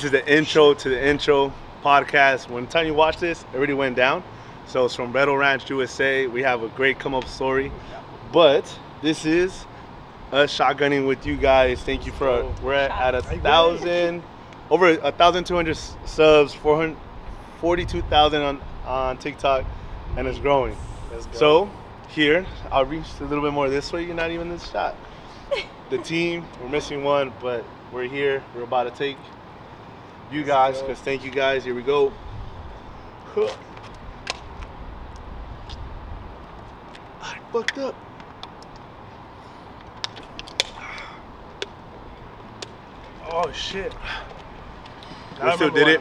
This is the intro to the intro podcast. When the time you watch this, it already went down. So it's from Battle Ranch, USA. We have a great come up story. But this is us shotgunning with you guys. Thank you for we're at, at a thousand over a thousand two hundred subs, 42,000 on on TikTok, and it's growing. So here, I'll reach a little bit more this way. You're not even this shot. The team, we're missing one, but we're here. We're about to take you guys because thank you guys. Here we go. I fucked up. Oh shit. We still did it.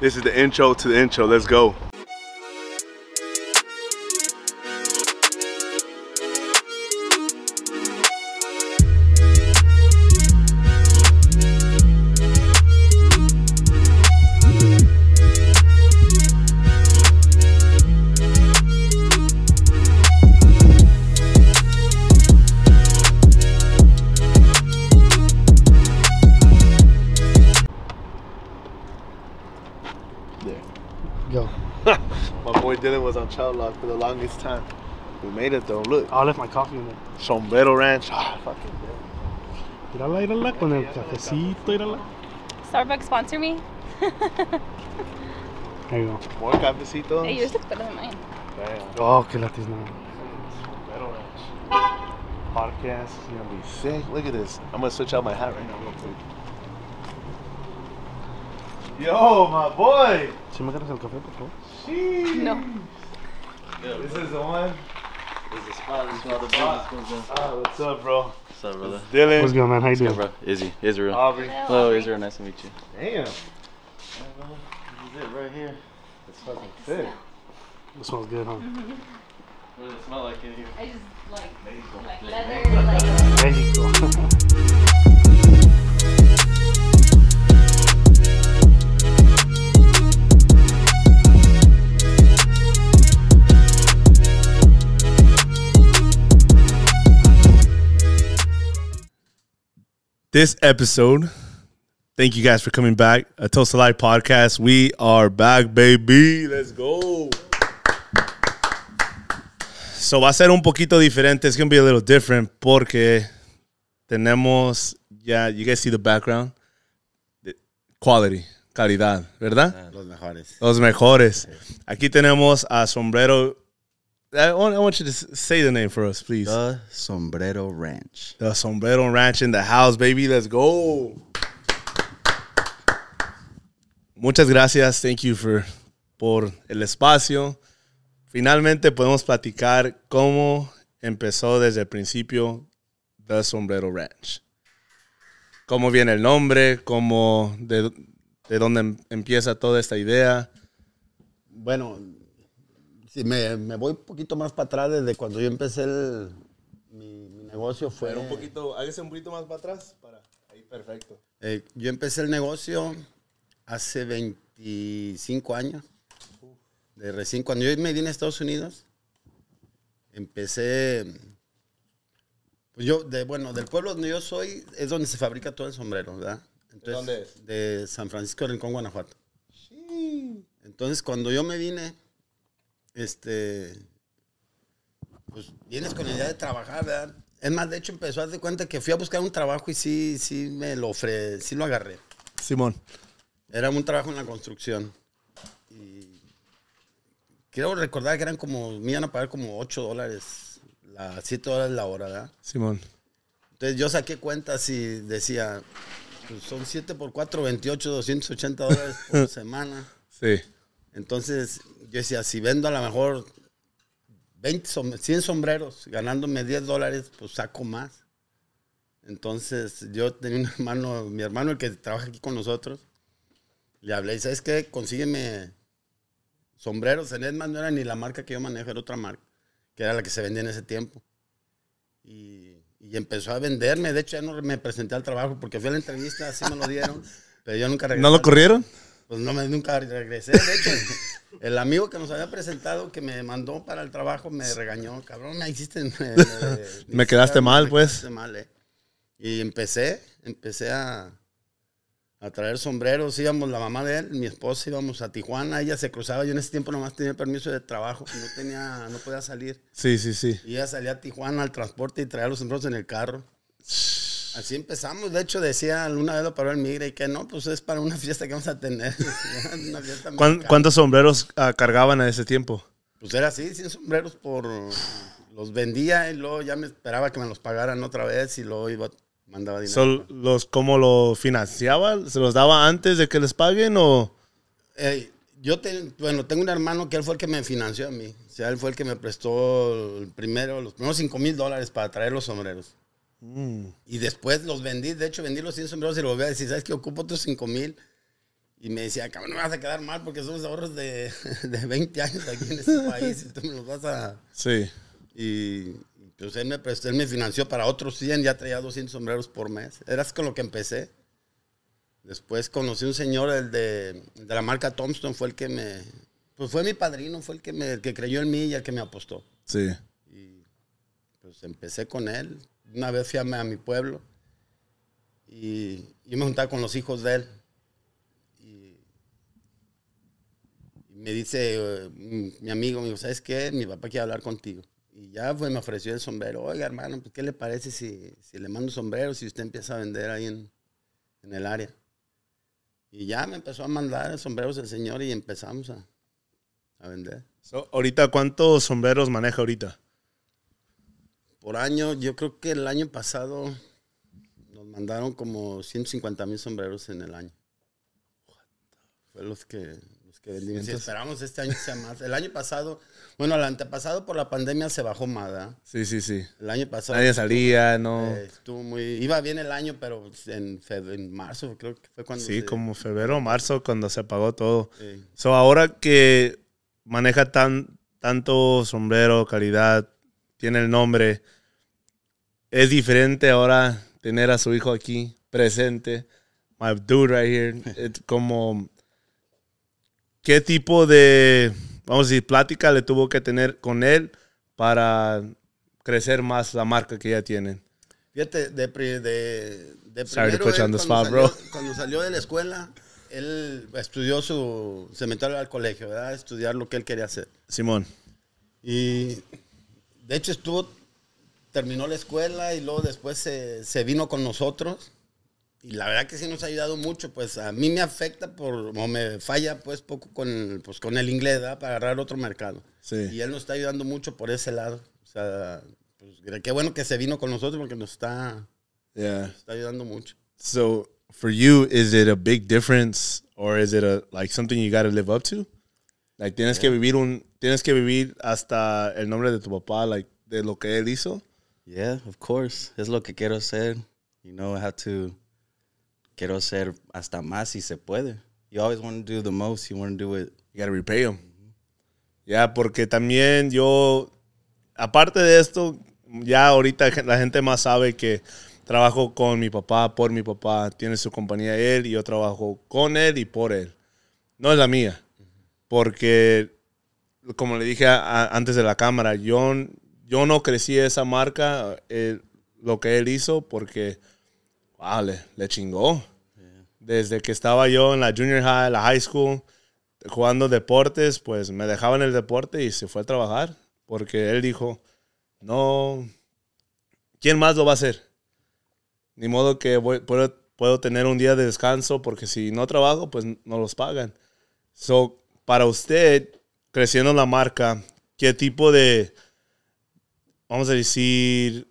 This is the intro to the intro. Let's go. for the longest time. We made it though. Look. I left my coffee in there. Sombrero Ranch. Ah, oh, fucking good. Mírala, mírala, con el cafecito, mírala. Starbucks sponsor me. there you go. More cafecitos. Hey, yours looks better than mine. Damn. Oh, que lattes now. Sombrero Ranch. Podcast is gonna be sick. Look at this. I'm gonna switch out my hat right now real quick. Yo, my boy. Si me quieres el café, por favor. No this is the one. This is the spot. This is the spot. Oh, what's up, bro? What's up, brother? Dylan. What's going, man? How you doing, bro? Izzy, Israel. Aubrey. Hello, Hello Israel. Nice to meet you. Damn. bro. This is it right here. It's fucking like This smells good, huh? Mm-hmm. What does it smell like in here? I just like, like leather, like. Mexico. this episode. Thank you guys for coming back. A Toast to Life podcast. We are back, baby. Let's go. So va a ser un poquito diferente. It's going to be a little different porque tenemos, yeah, you guys see the background. Quality, calidad, ¿verdad? Los mejores. Los mejores. Aquí tenemos a Sombrero I want, you to say the name for us, please. The Sombrero Ranch. The Sombrero Ranch in the house, baby. Let's go. Muchas gracias. Thank you for por el espacio. Finalmente podemos platicar cómo empezó desde el principio The Sombrero Ranch. Cómo viene el nombre, cómo de, de dónde em, empieza toda esta idea. Bueno, si me, me, voy un poquito más para atrás desde cuando yo empecé el, mi, negocio fue... un poquito, hágase un poquito más para atrás, para ahí perfecto. Eh, yo empecé el negocio hace 25 años, de recién, cuando yo me vine a Estados Unidos, empecé... Pues yo, de, bueno, del pueblo donde yo soy es donde se fabrica todo el sombrero, ¿verdad? Entonces, ¿De dónde es? De San Francisco de Rincón, Guanajuato. Sí. Entonces, cuando yo me vine, este, pues vienes con la idea de trabajar, ¿verdad? Es más, de hecho, empezó a darse cuenta que fui a buscar un trabajo y sí, sí me lo ofre, sí lo agarré. Simón. Era un trabajo en la construcción. Y quiero recordar que eran como, me iban a pagar como 8 dólares, 7 dólares la hora, ¿verdad? Simón. Entonces yo saqué cuentas y decía, pues, son 7 por 4, 28, 280 dólares por semana. Sí. Entonces, yo decía, si vendo a lo mejor 20, 100 sombreros, ganándome 10 dólares, pues saco más. Entonces, yo tenía un hermano, mi hermano, el que trabaja aquí con nosotros, le hablé, ¿sabes qué? Consígueme sombreros. En Edman no era ni la marca que yo manejo, era otra marca, que era la que se vendía en ese tiempo. Y, y empezó a venderme. De hecho, ya no me presenté al trabajo porque fui a la entrevista, así me lo dieron. pero yo nunca regresé. ¿No lo corrieron? Pues no me nunca regresé. De hecho, el amigo que nos había presentado, que me mandó para el trabajo, me regañó. Cabrón, me hiciste. Me, quedaste mal, me pues. Quedaste mal, eh. Y empecé, empecé a, traer sombreros. Íbamos la mamá de él, mi esposa, íbamos a Tijuana. Ella se cruzaba. Yo en ese tiempo nomás tenía permiso de trabajo. No, tenía, no podía salir. Sí, sí, sí. Y ella salía a Tijuana al transporte y traía los sombreros en el carro. Así empezamos. De hecho, decía una vez lo paró el migre y que no, pues es para una fiesta que vamos a tener. ¿Cuántos sombreros ah, cargaban a ese tiempo? Pues era así, 100 sombreros por. Los vendía y luego ya me esperaba que me los pagaran otra vez y luego iba, mandaba dinero. los, ¿Cómo lo financiaba? ¿Se los daba antes de que les paguen o.? yo bueno, tengo un hermano que él fue el que me financió a mí. O sea, él fue el que me prestó el primero, los primeros 5 mil dólares para traer los sombreros. Mm. Y después los vendí, de hecho vendí los 100 sombreros y lo volví a decir, ¿sabes qué? Ocupo otros 5 mil. Y me decía, cabrón, me vas a quedar mal porque los ahorros de, de 20 años aquí en este país y tú me los vas a... Sí. Y pues él me, él me financió para otros 100, ya traía 200 sombreros por mes. Eras con lo que empecé. Después conocí un señor, el de, de la marca Thompson, fue el que me... Pues fue mi padrino, fue el que, me, que creyó en mí y el que me apostó. Sí. Y pues empecé con él una vez fui a, mi pueblo y yo me juntaba con los hijos de él. Y, me dice eh, mi amigo, mi hijo ¿sabes qué? Mi papá quiere hablar contigo. Y ya fue pues, me ofreció el sombrero. Oiga, hermano, pues, ¿qué le parece si, si le mando sombreros si usted empieza a vender ahí en, en el área? Y ya me empezó a mandar sombreros el señor y empezamos a, a vender. ahorita, ¿cuántos sombreros maneja ahorita? por año, yo creo que el año pasado nos mandaron como 150 mil sombreros en el año. Fue los que, los que vendimos. esperamos este año sea más. El año pasado, bueno, el antepasado por la pandemia se bajó más, Sí, sí, sí. El año pasado. Nadie salía, no. Eh, estuvo muy, iba bien el año, pero en, en marzo creo que fue cuando. Sí, como febrero marzo cuando se apagó todo. ahora que maneja tan, tanto sombrero, calidad, tiene el nombre es diferente ahora tener a su hijo aquí presente. My dude right here. como, ¿qué tipo de, vamos a decir, plática le tuvo que tener con él para crecer más la marca que ya tienen? Fíjate, de, de, de primero, él, cuando, salió, de la escuela, él estudió su, se al colegio, ¿verdad? Estudiar lo que él quería hacer. Simón. Y de hecho estuvo terminó la escuela y luego después se, vino con nosotros. Y la verdad que sí nos ha ayudado mucho, pues a mí me afecta por, o me falla pues poco con, el, pues, con el inglés, Para agarrar otro mercado. Sí. Y él nos está ayudando mucho por ese lado. O sea, pues, qué bueno que se vino con nosotros porque nos está, está ayudando mucho. So, for you, is it a big difference or is it a, like something you got live up to? Like, tienes que vivir un, tienes que vivir hasta el nombre de tu papá, like, de lo que él hizo. Yeah, of course. Es lo que quiero hacer. You know, I to. Quiero ser hasta más si se puede. You always want to do the most. You want to do it. You gotta repay them. yeah, porque también yo, aparte de esto, ya ahorita la gente más sabe que trabajo con mi papá, por mi papá, tiene su compañía él y yo trabajo con él y por él. No es la mía, porque como le dije antes de la cámara, yo yo no crecí esa marca, eh, lo que él hizo, porque vale le, chingó. Desde que estaba yo en la junior high, la high school, jugando deportes, pues me dejaban el deporte y se fue a trabajar, porque él dijo, no, ¿quién más lo va a hacer? Ni modo que puedo, puedo tener un día de descanso, porque si no trabajo, pues no los pagan. So, para usted, creciendo la marca, ¿qué tipo de vamos a decir,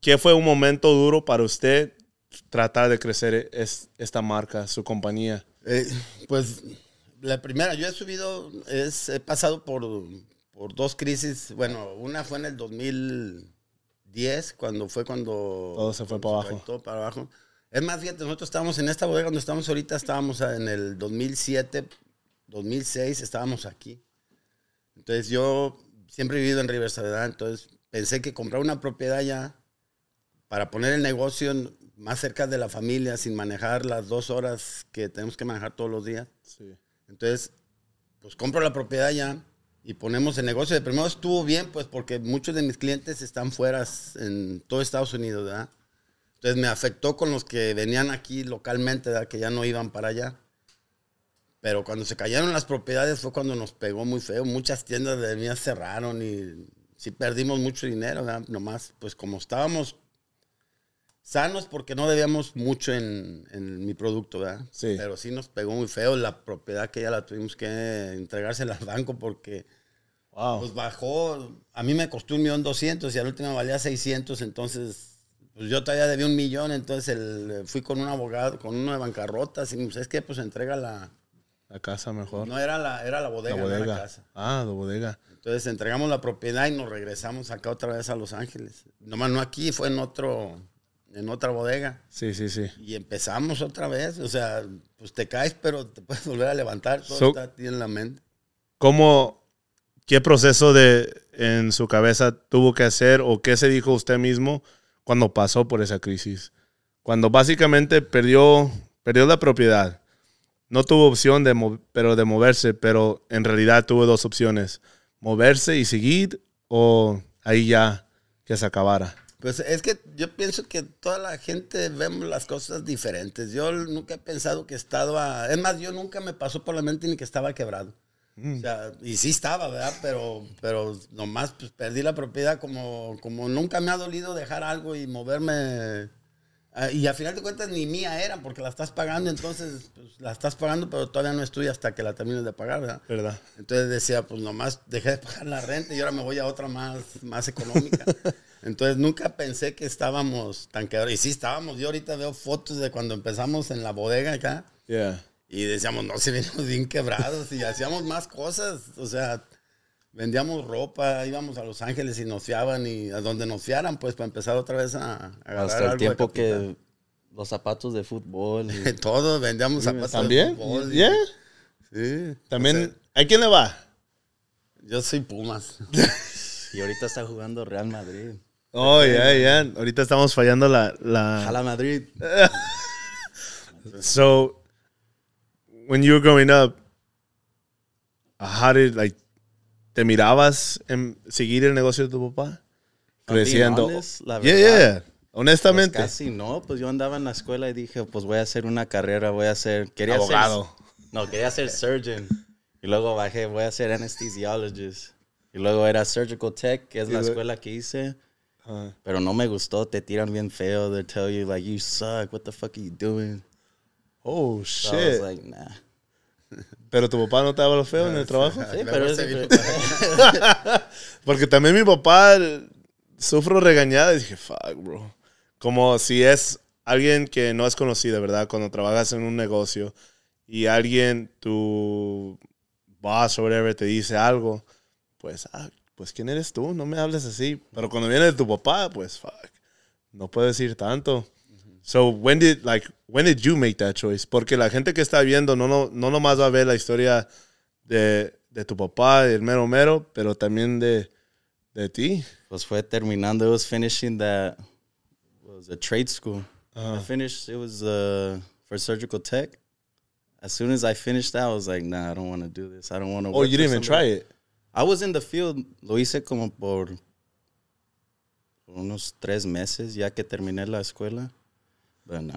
¿qué fue un momento duro para usted tratar de crecer esta marca, su compañía? Eh, pues la primera, yo he subido, es, he pasado por, por dos crisis. Bueno, una fue en el 2010, cuando fue cuando... Todo se fue para abajo. Todo para abajo. Es más, fíjate, nosotros estábamos en esta bodega cuando estamos ahorita, estábamos ah, en el 2007, 2006, estábamos aquí. Entonces yo siempre he vivido en Riversalidad, entonces pensé que comprar una propiedad ya para poner el negocio más cerca de la familia sin manejar las dos horas que tenemos que manejar todos los días. Entonces, pues compro la propiedad ya y ponemos el negocio. De primero estuvo bien, pues porque muchos de mis clientes están fuera en todo Estados Unidos, Entonces me afectó con los que venían aquí localmente, Que ya no iban para allá. Pero cuando se cayeron las propiedades fue cuando nos pegó muy feo. Muchas tiendas de mí cerraron y sí perdimos mucho dinero, ¿verdad? nomás, pues como estábamos sanos porque no debíamos mucho en, en mi producto, ¿verdad? Sí. Pero sí nos pegó muy feo la propiedad que ya la tuvimos que entregársela al banco porque pues bajó, a mí me costó un millón doscientos y al último valía seiscientos, entonces pues, yo todavía debía un millón, entonces el, eh, fui con un abogado, con uno de bancarrota y pues, es que pues entrega la... La casa mejor. No, era la, era la bodega, la bodega. la casa. Ah, la bodega. Entonces entregamos la propiedad y nos regresamos acá otra vez a Los Ángeles. Nomás no aquí, fue en otro, en otra bodega. Sí, sí, sí. Y empezamos otra vez. O sea, pues te caes, pero te puedes volver a levantar. Todo está ti en la mente. ¿Cómo, qué proceso de, en su cabeza tuvo que hacer o qué se dijo usted mismo cuando pasó por esa crisis? Cuando básicamente perdió, perdió la propiedad. No tuvo opción, de pero de moverse, pero en realidad tuvo dos opciones moverse y seguir o ahí ya que se acabara? Pues es que yo pienso que toda la gente vemos las cosas diferentes. Yo nunca he pensado que estaba, es más, yo nunca me pasó por la mente ni que estaba quebrado. Mm. y sí estaba, ¿verdad? Pero, pero nomás pues, perdí la propiedad como, como nunca me ha dolido dejar algo y moverme Ah, y al final de cuentas ni mía era, porque la estás pagando, entonces pues, la estás pagando, pero todavía no es tuya hasta que la termines de pagar, ¿verdad? ¿verdad? Entonces decía, pues nomás dejé de pagar la renta y ahora me voy a otra más, más económica. entonces nunca pensé que estábamos tan quebrados. Y sí estábamos, yo ahorita veo fotos de cuando empezamos en la bodega acá. Y decíamos, no, si venimos bien quebrados y hacíamos más cosas, o sea vendíamos ropa, íbamos a Los Ángeles y nos fiaban y a donde nos fiaran, pues para empezar otra vez a, a Hasta el tiempo que los zapatos de fútbol. Y... Todos vendíamos zapatos ¿También? de fútbol. Sí. También, hay ¿a quién le va? Yo soy Pumas. y ahorita está jugando Real Madrid. Oh, ya, ya. Ahorita estamos fallando la... la... A la Madrid. so, when you were growing up, how did, like, ¿Te mirabas en seguir el negocio de tu papá? Creciendo. la yeah, yeah. Pues honestamente. casi no, pues yo andaba en la escuela y dije, pues voy a hacer una carrera, voy a hacer. Quería Abogado. no, quería ser surgeon. Y luego bajé, voy a ser anesthesiologist. Y luego era surgical tech, que es la escuela que hice. Pero no me gustó, te tiran bien feo. Te tell you, like, you suck, what the fuck are you doing? Oh, shit. I was like, nah. Pero tu papá no te habla feo en el ah, trabajo. Porque también mi papá sufro regañada y dije, fuck, bro. Como si es alguien que no es conocido ¿verdad? Cuando trabajas en un negocio y alguien, tu boss o whatever, te dice algo, pues, ah, pues, ¿quién eres tú? No me hables así. Pero cuando viene de tu papá, pues, fuck, no puedes decir tanto. So, when did, like, when did you make that choice? Porque la gente que está viendo no, no, no nomás va a ver la historia de, de tu papá, del mero mero, pero también de, de ti. Pues fue terminando, I was finishing that, was a trade school. Uh, I finished, it was uh, for surgical tech. As soon as I finished that, I was like, nah, I don't want to do this. I don't want to. Oh, you didn't even try it? I was in the field, lo hice como por unos tres meses, ya que terminé la escuela. Bueno.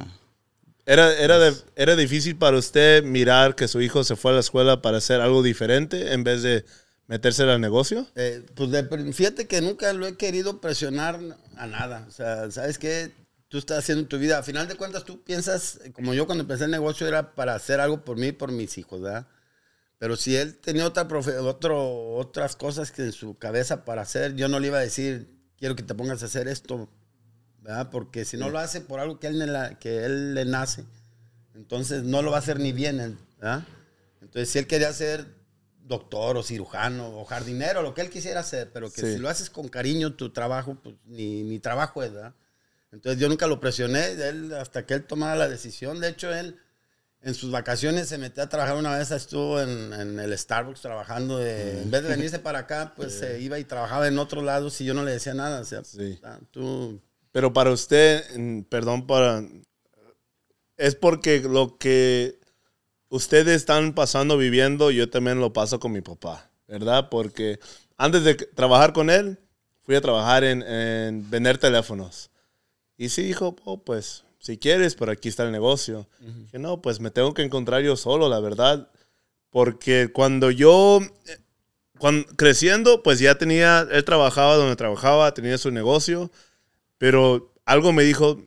Era, era, pues- ¿Era difícil para usted mirar que su hijo se fue a la escuela para hacer algo diferente en vez de meterse al negocio? Eh, pues fíjate que nunca lo he querido presionar a nada. O sea, ¿sabes qué? Tú estás haciendo tu vida. A final de cuentas, tú piensas, como yo cuando empecé el negocio, era para hacer algo por mí y por mis hijos, ¿verdad? Pero si él tenía otra otro, otras cosas que en su cabeza para hacer, yo no le iba a decir, quiero que te pongas a hacer esto ¿verdad? Porque si no lo hace por algo que él, que él le nace, entonces no lo va a hacer ni bien, ¿verdad? Entonces, si él quería ser doctor o cirujano o jardinero, lo que él quisiera hacer, pero que si lo haces con cariño tu trabajo, pues ni, trabajo es, ¿verdad? Entonces, yo nunca lo presioné, él, hasta que él tomara la decisión. De hecho, él en sus vacaciones se metió a trabajar una vez, estuvo en, el Starbucks trabajando. Mm. en vez de venirse para acá, pues se iba y trabajaba en otro lado, si yo no le decía nada. Ah, tú pero para usted, perdón, para es porque lo que ustedes están pasando, viviendo, yo también lo paso con mi papá, ¿verdad? Porque antes de trabajar con él, fui a trabajar en, vender teléfonos. Y sí dijo, oh, pues si quieres, por aquí está el negocio. no, pues me tengo que encontrar yo solo, la verdad. Porque cuando yo, eh, cuando, creciendo, pues ya tenía, él trabajaba donde trabajaba, tenía su negocio pero algo me dijo,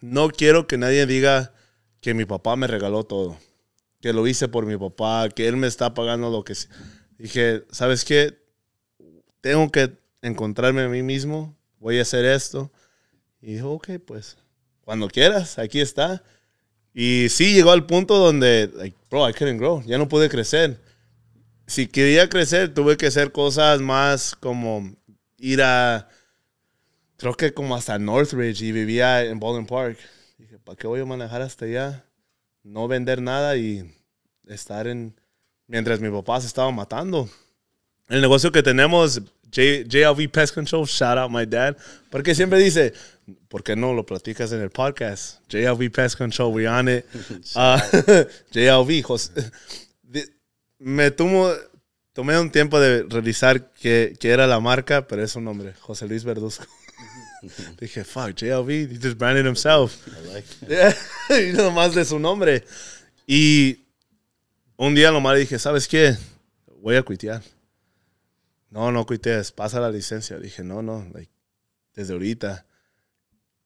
no quiero que nadie diga que mi papá me regaló todo, que lo hice por mi papá, que él me está pagando lo que... Dije, ¿sabes qué? Tengo que encontrarme a mí mismo, voy a hacer esto. Y dijo, ok, pues cuando quieras, aquí está. Y sí llegó al punto donde, bro, I couldn't grow, ya no pude crecer. Si quería crecer, tuve que hacer cosas más como ir a creo que como hasta Northridge y vivía en Baldwin Park. Dije, ¿para qué voy a manejar hasta allá? No vender nada y estar en... Mientras mi papá se estaba matando. El negocio que tenemos, JLV Pest Control, shout out my dad. Porque siempre dice, ¿por qué no lo platicas en el podcast? JLV Pest Control, we on it. Ah, JLV, José. Me tomé un tiempo de revisar qué, qué era la marca, pero es un nombre, José Luis Verduzco. Dije, fuck, JLV, he just branded himself. I y nomás de su nombre. Y un día nomás le dije, ¿sabes qué? Voy a cuitear. No, no cuitees, pasa la licencia. Dije, no, no, desde ahorita.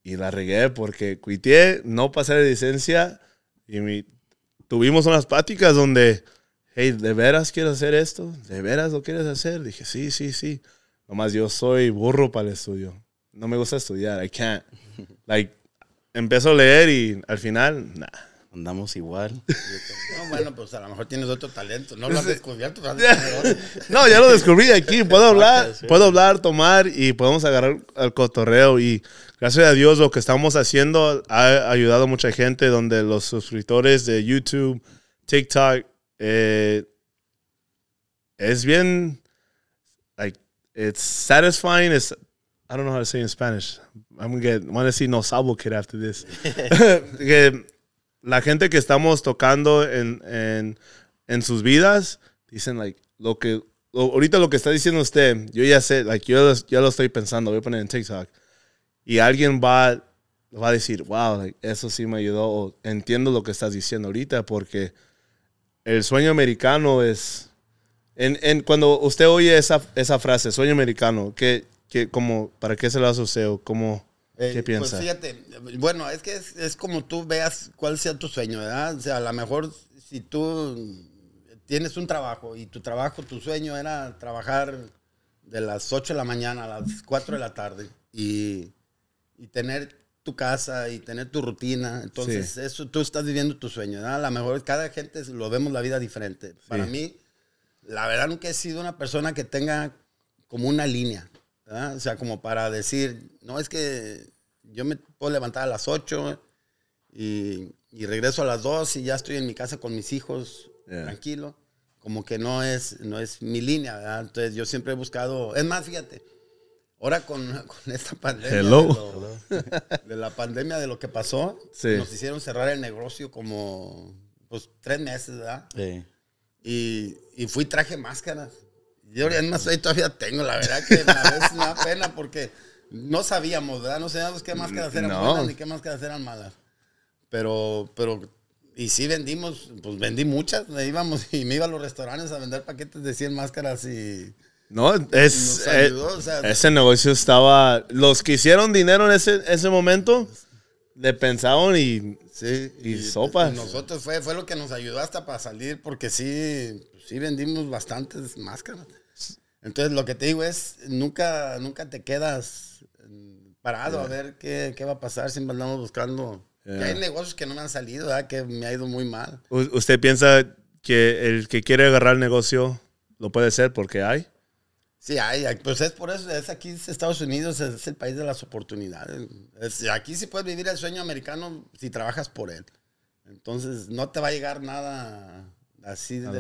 Y la regué porque cuiteé, no pasé la licencia. Y tuvimos unas pláticas donde, hey, ¿de veras quieres hacer esto? ¿De veras lo quieres hacer? Dije, sí, sí, sí. Nomás yo soy burro para el estudio no me gusta estudiar, I can't. Like, empiezo a leer y al final, nah. Andamos igual. No, bueno, pues a lo mejor tienes otro talento. No lo has descubierto. no, ya lo descubrí aquí. Puedo hablar, puedo hablar, tomar y podemos agarrar al cotorreo. Y gracias a Dios lo que estamos haciendo ha ayudado a mucha gente, donde los suscriptores de YouTube, TikTok, eh, es bien, like, it's satisfying, es I don't know how to say in Spanish. I'm gonna see no sabo kid after this. la gente que estamos tocando en, sus vidas dicen, like, lo que, ahorita lo que está diciendo usted, yo ya sé, yo, ya lo estoy pensando, voy a poner en TikTok. Y alguien va, a decir, wow, eso sí me ayudó, entiendo lo que estás diciendo ahorita, porque el sueño americano es. En, cuando usted oye esa, esa frase, sueño americano, que como, ¿Para qué se lo hace o eh, qué pues piensas? fíjate, bueno, es que es, como tú veas cuál sea tu sueño, ¿verdad? O sea, a lo mejor si tú tienes un trabajo y tu trabajo, tu sueño era trabajar de las 8 de la mañana a las 4 de la tarde y, y tener tu casa y tener tu rutina. Entonces, eso tú estás viviendo tu sueño. ¿verdad? A lo mejor cada gente lo vemos la vida diferente. Para mí, la verdad nunca he sido una persona que tenga como una línea. O sea, como para decir, no es que yo me puedo levantar a las 8 y, regreso a las 2 y ya estoy en mi casa con mis hijos tranquilo. Como que no es, no es mi línea, ¿verdad? Entonces yo siempre he buscado, es más, fíjate, ahora con, esta pandemia De, la pandemia de lo que pasó, nos hicieron cerrar el negocio como pues, tres meses, ¿verdad? Sí. Y, y fui traje máscaras. Yo más ahí todavía tengo, la verdad que es una pena porque no sabíamos, ¿verdad? No sabíamos qué máscaras eran buenas ni qué máscaras eran malas. Pero, pero, y sí vendimos, pues vendí muchas, me íbamos y me iba a los restaurantes a vender paquetes de 100 máscaras y... No, es, eh, ayudó, ese negocio estaba, los que hicieron dinero en ese, ese momento, le pensaron y, sí, y, sopas. Nosotros fue, fue lo que nos ayudó hasta para salir, porque sí, sí vendimos bastantes máscaras. Entonces, lo que te digo es, nunca, nunca te quedas mm, parado a eh. ver qué, qué, va a pasar. Siempre andamos buscando. hay eh. negocios que no me han salido, que me ha ido muy mal. ¿Usted piensa que el que quiere agarrar el negocio lo puede hacer porque hay? Sí, hay, pues es por eso, es aquí es Estados Unidos, es el país de las oportunidades. aquí sí puedes vivir el sueño americano si trabajas por él. Entonces no te va a llegar nada así de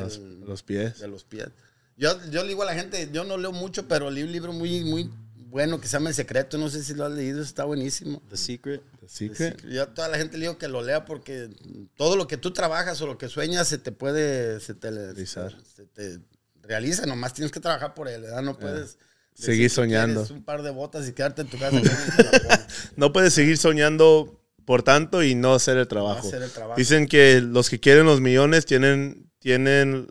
los pies. De los pies. Yo, yo le digo a la gente, yo no leo mucho, pero leí un libro muy, muy bueno que se llama El Secreto. No sé si lo has leído, está buenísimo. The Secret. The Secret. Yo a toda la gente le digo que lo lea porque todo lo que tú trabajas o lo que sueñas se te puede se te, realizar. Se, te realiza, nomás tienes que trabajar por él, No puedes. Seguir soñando. Un par de botas y quedarte en tu casa. no puedes seguir soñando por tanto y no hacer el trabajo. No hacer el trabajo. Dicen que los que quieren los millones tienen, tienen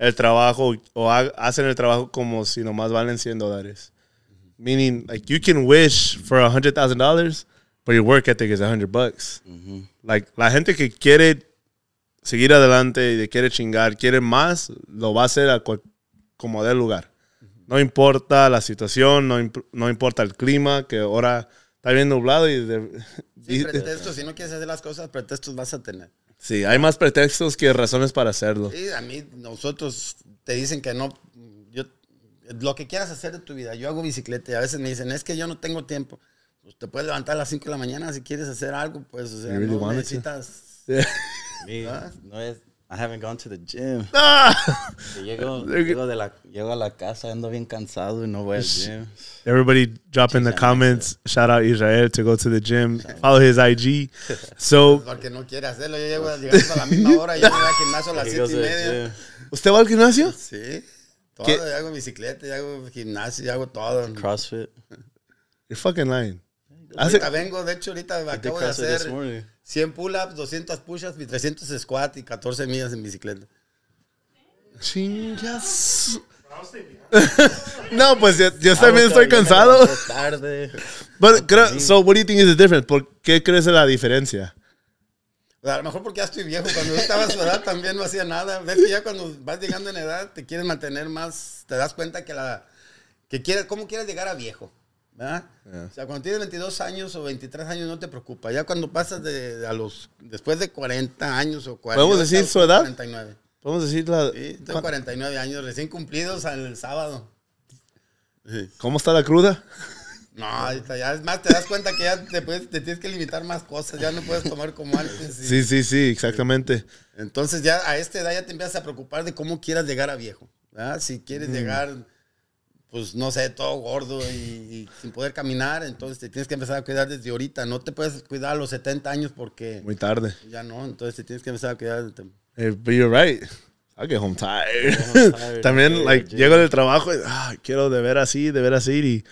el trabajo o hacen el trabajo como si nomás valen 100 dólares. Meaning, like, you can wish for $100,000, but your work ethic is 100 bucks. Like, la gente que quiere seguir adelante y quiere chingar, quiere más, lo va a hacer como del lugar. No importa la situación, no, importa el clima, que ahora está bien nublado y... De, pretextos, si no quieres hacer las cosas, pretextos vas a tener. Sí, hay más pretextos que razones para hacerlo. Sí, a mí, nosotros te dicen que no. Yo, lo que quieras hacer de tu vida. Yo hago bicicleta y a veces me dicen, es que yo no tengo tiempo. Pues, te puedes levantar a las 5 de la mañana si quieres hacer algo, pues, o sea, no necesitas. no es, I haven't gone to the gym. Ah. Llego, a la casa, ando bien cansado y no voy al gym. Everybody drop in the comments. Shout out Israel to go to the gym. Follow his IG. So. Porque no quiere hacerlo. Yo llego a la misma hora. Yo voy al gimnasio a las siete y media. ¿Usted va al gimnasio? Sí. Todo. Yo hago bicicleta, yo hago gimnasio, yo hago todo. CrossFit. You're fucking lying. Ahorita vengo, de hecho, ahorita acabo de hacer. 100 pull-ups, 200 push-ups y 300 squats y 14 millas en bicicleta. Chingas. no, pues yo, también estoy cansado. Tarde. But, so what do you think is the difference? ¿Por qué crees la diferencia? A lo mejor porque ya estoy viejo. Cuando yo estaba a su edad también no hacía nada. Ves ya cuando vas llegando en edad te quieres mantener más, te das cuenta que la que quieres, cómo quieres llegar a viejo. ¿verdad? Ah. O sea, cuando tienes 22 años o 23 años no te preocupa. Ya cuando pasas de, a los después de 40 años o 40 ¿Podemos decir su edad? 49. Podemos decir la Sí, 49 años recién cumplidos el sábado. ¿Cómo está la cruda? No, ya es más, te das cuenta que ya te, tienes que limitar más cosas, ya no puedes tomar como antes. sí, sí, sí, exactamente. Entonces ya a esta edad ya te empiezas a preocupar de cómo quieras llegar a viejo. Si quieres llegar pues no sé, todo gordo y, sin poder caminar, entonces te tienes que empezar a cuidar desde ahorita. No te puedes cuidar a los 70 años porque... Muy tarde. Ya no, entonces te tienes que empezar a cuidar. Desde... Eh, but you're right. I get home tired. También, like, llego del trabajo y ah, quiero de ver así, de ver así y...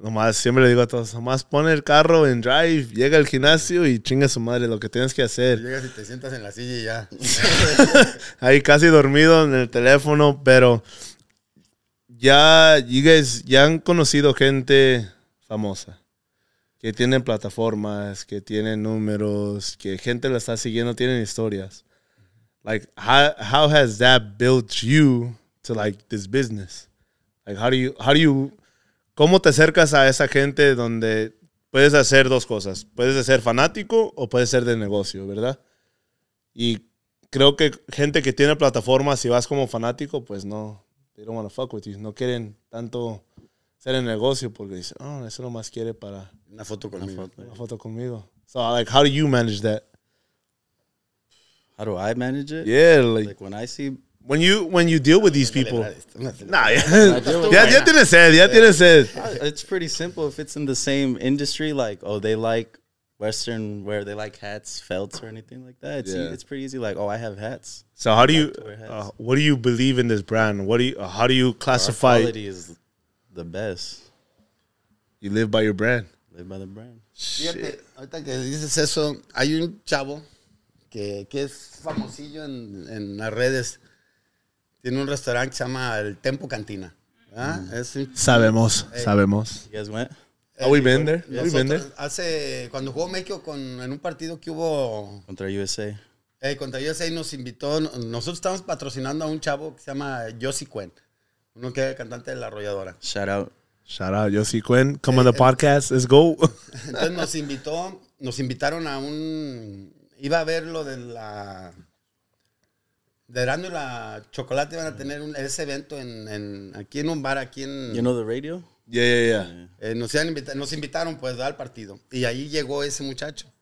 Nomás, siempre le digo a todos, nomás pone el carro en drive, llega al gimnasio y chinga su madre lo que tienes que hacer. Llegas y te sientas en la silla y ya. Ahí casi dormido en el teléfono, pero ya, ya han conocido gente famosa que tienen plataformas, que tienen números, que gente la está siguiendo, tienen historias. Like, how has that built you to like this business? Like, how do you, how do you, cómo te acercas a esa gente donde puedes hacer dos cosas? Puedes ser fanático o puedes ser de negocio, ¿verdad? Y creo que gente que tiene plataformas, si vas como fanático, pues no, they don't want to fuck with you. No quieren tanto ser el negocio porque dicen, oh, eso nomás quiere para una foto conmigo. Una foto, una foto conmigo. So, like, how do you manage that? How do I manage it? Yeah, like, like when I see when you when you deal with these people. nah, yeah, yeah, didn't say, yeah, didn't say. It's pretty simple if it's in the same industry. Like, oh, they like Western where they like hats, felts, or anything like that. It's, yeah. it's pretty easy. Like, oh, I have hats. So how do you, uh, what do you believe in this brand? What do you, uh, how do you classify? Our quality is the best. You live by your brand. Live by the brand. Fíjate, ahorita que dices eso, hay un chavo que, que es famosillo en, en las redes. Tiene un restaurante que se llama El Tempo Cantina. ¿Ah? Mm. Es un, sabemos, eh, sabemos. You guys went? Ah, been Hace, cuando jugó México con, en un partido que hubo... Contra USA. Eh, contra USA nos invitó, nosotros estamos patrocinando a un chavo que se llama Josie Quen, uno que era cantante de La Arrolladora. Shout out. Shout out, Josie Quen. Come on eh, the eh, podcast, let's go. Entonces nos invitó, nos invitaron a un... Iba a ver lo de la... De dando la Chocolate iban a tener un, ese evento en, en, aquí en un bar, aquí en... You know the radio? Ya, ya, ya. Eh, nos, invitaron pues al partido. Y ahí llegó ese muchacho,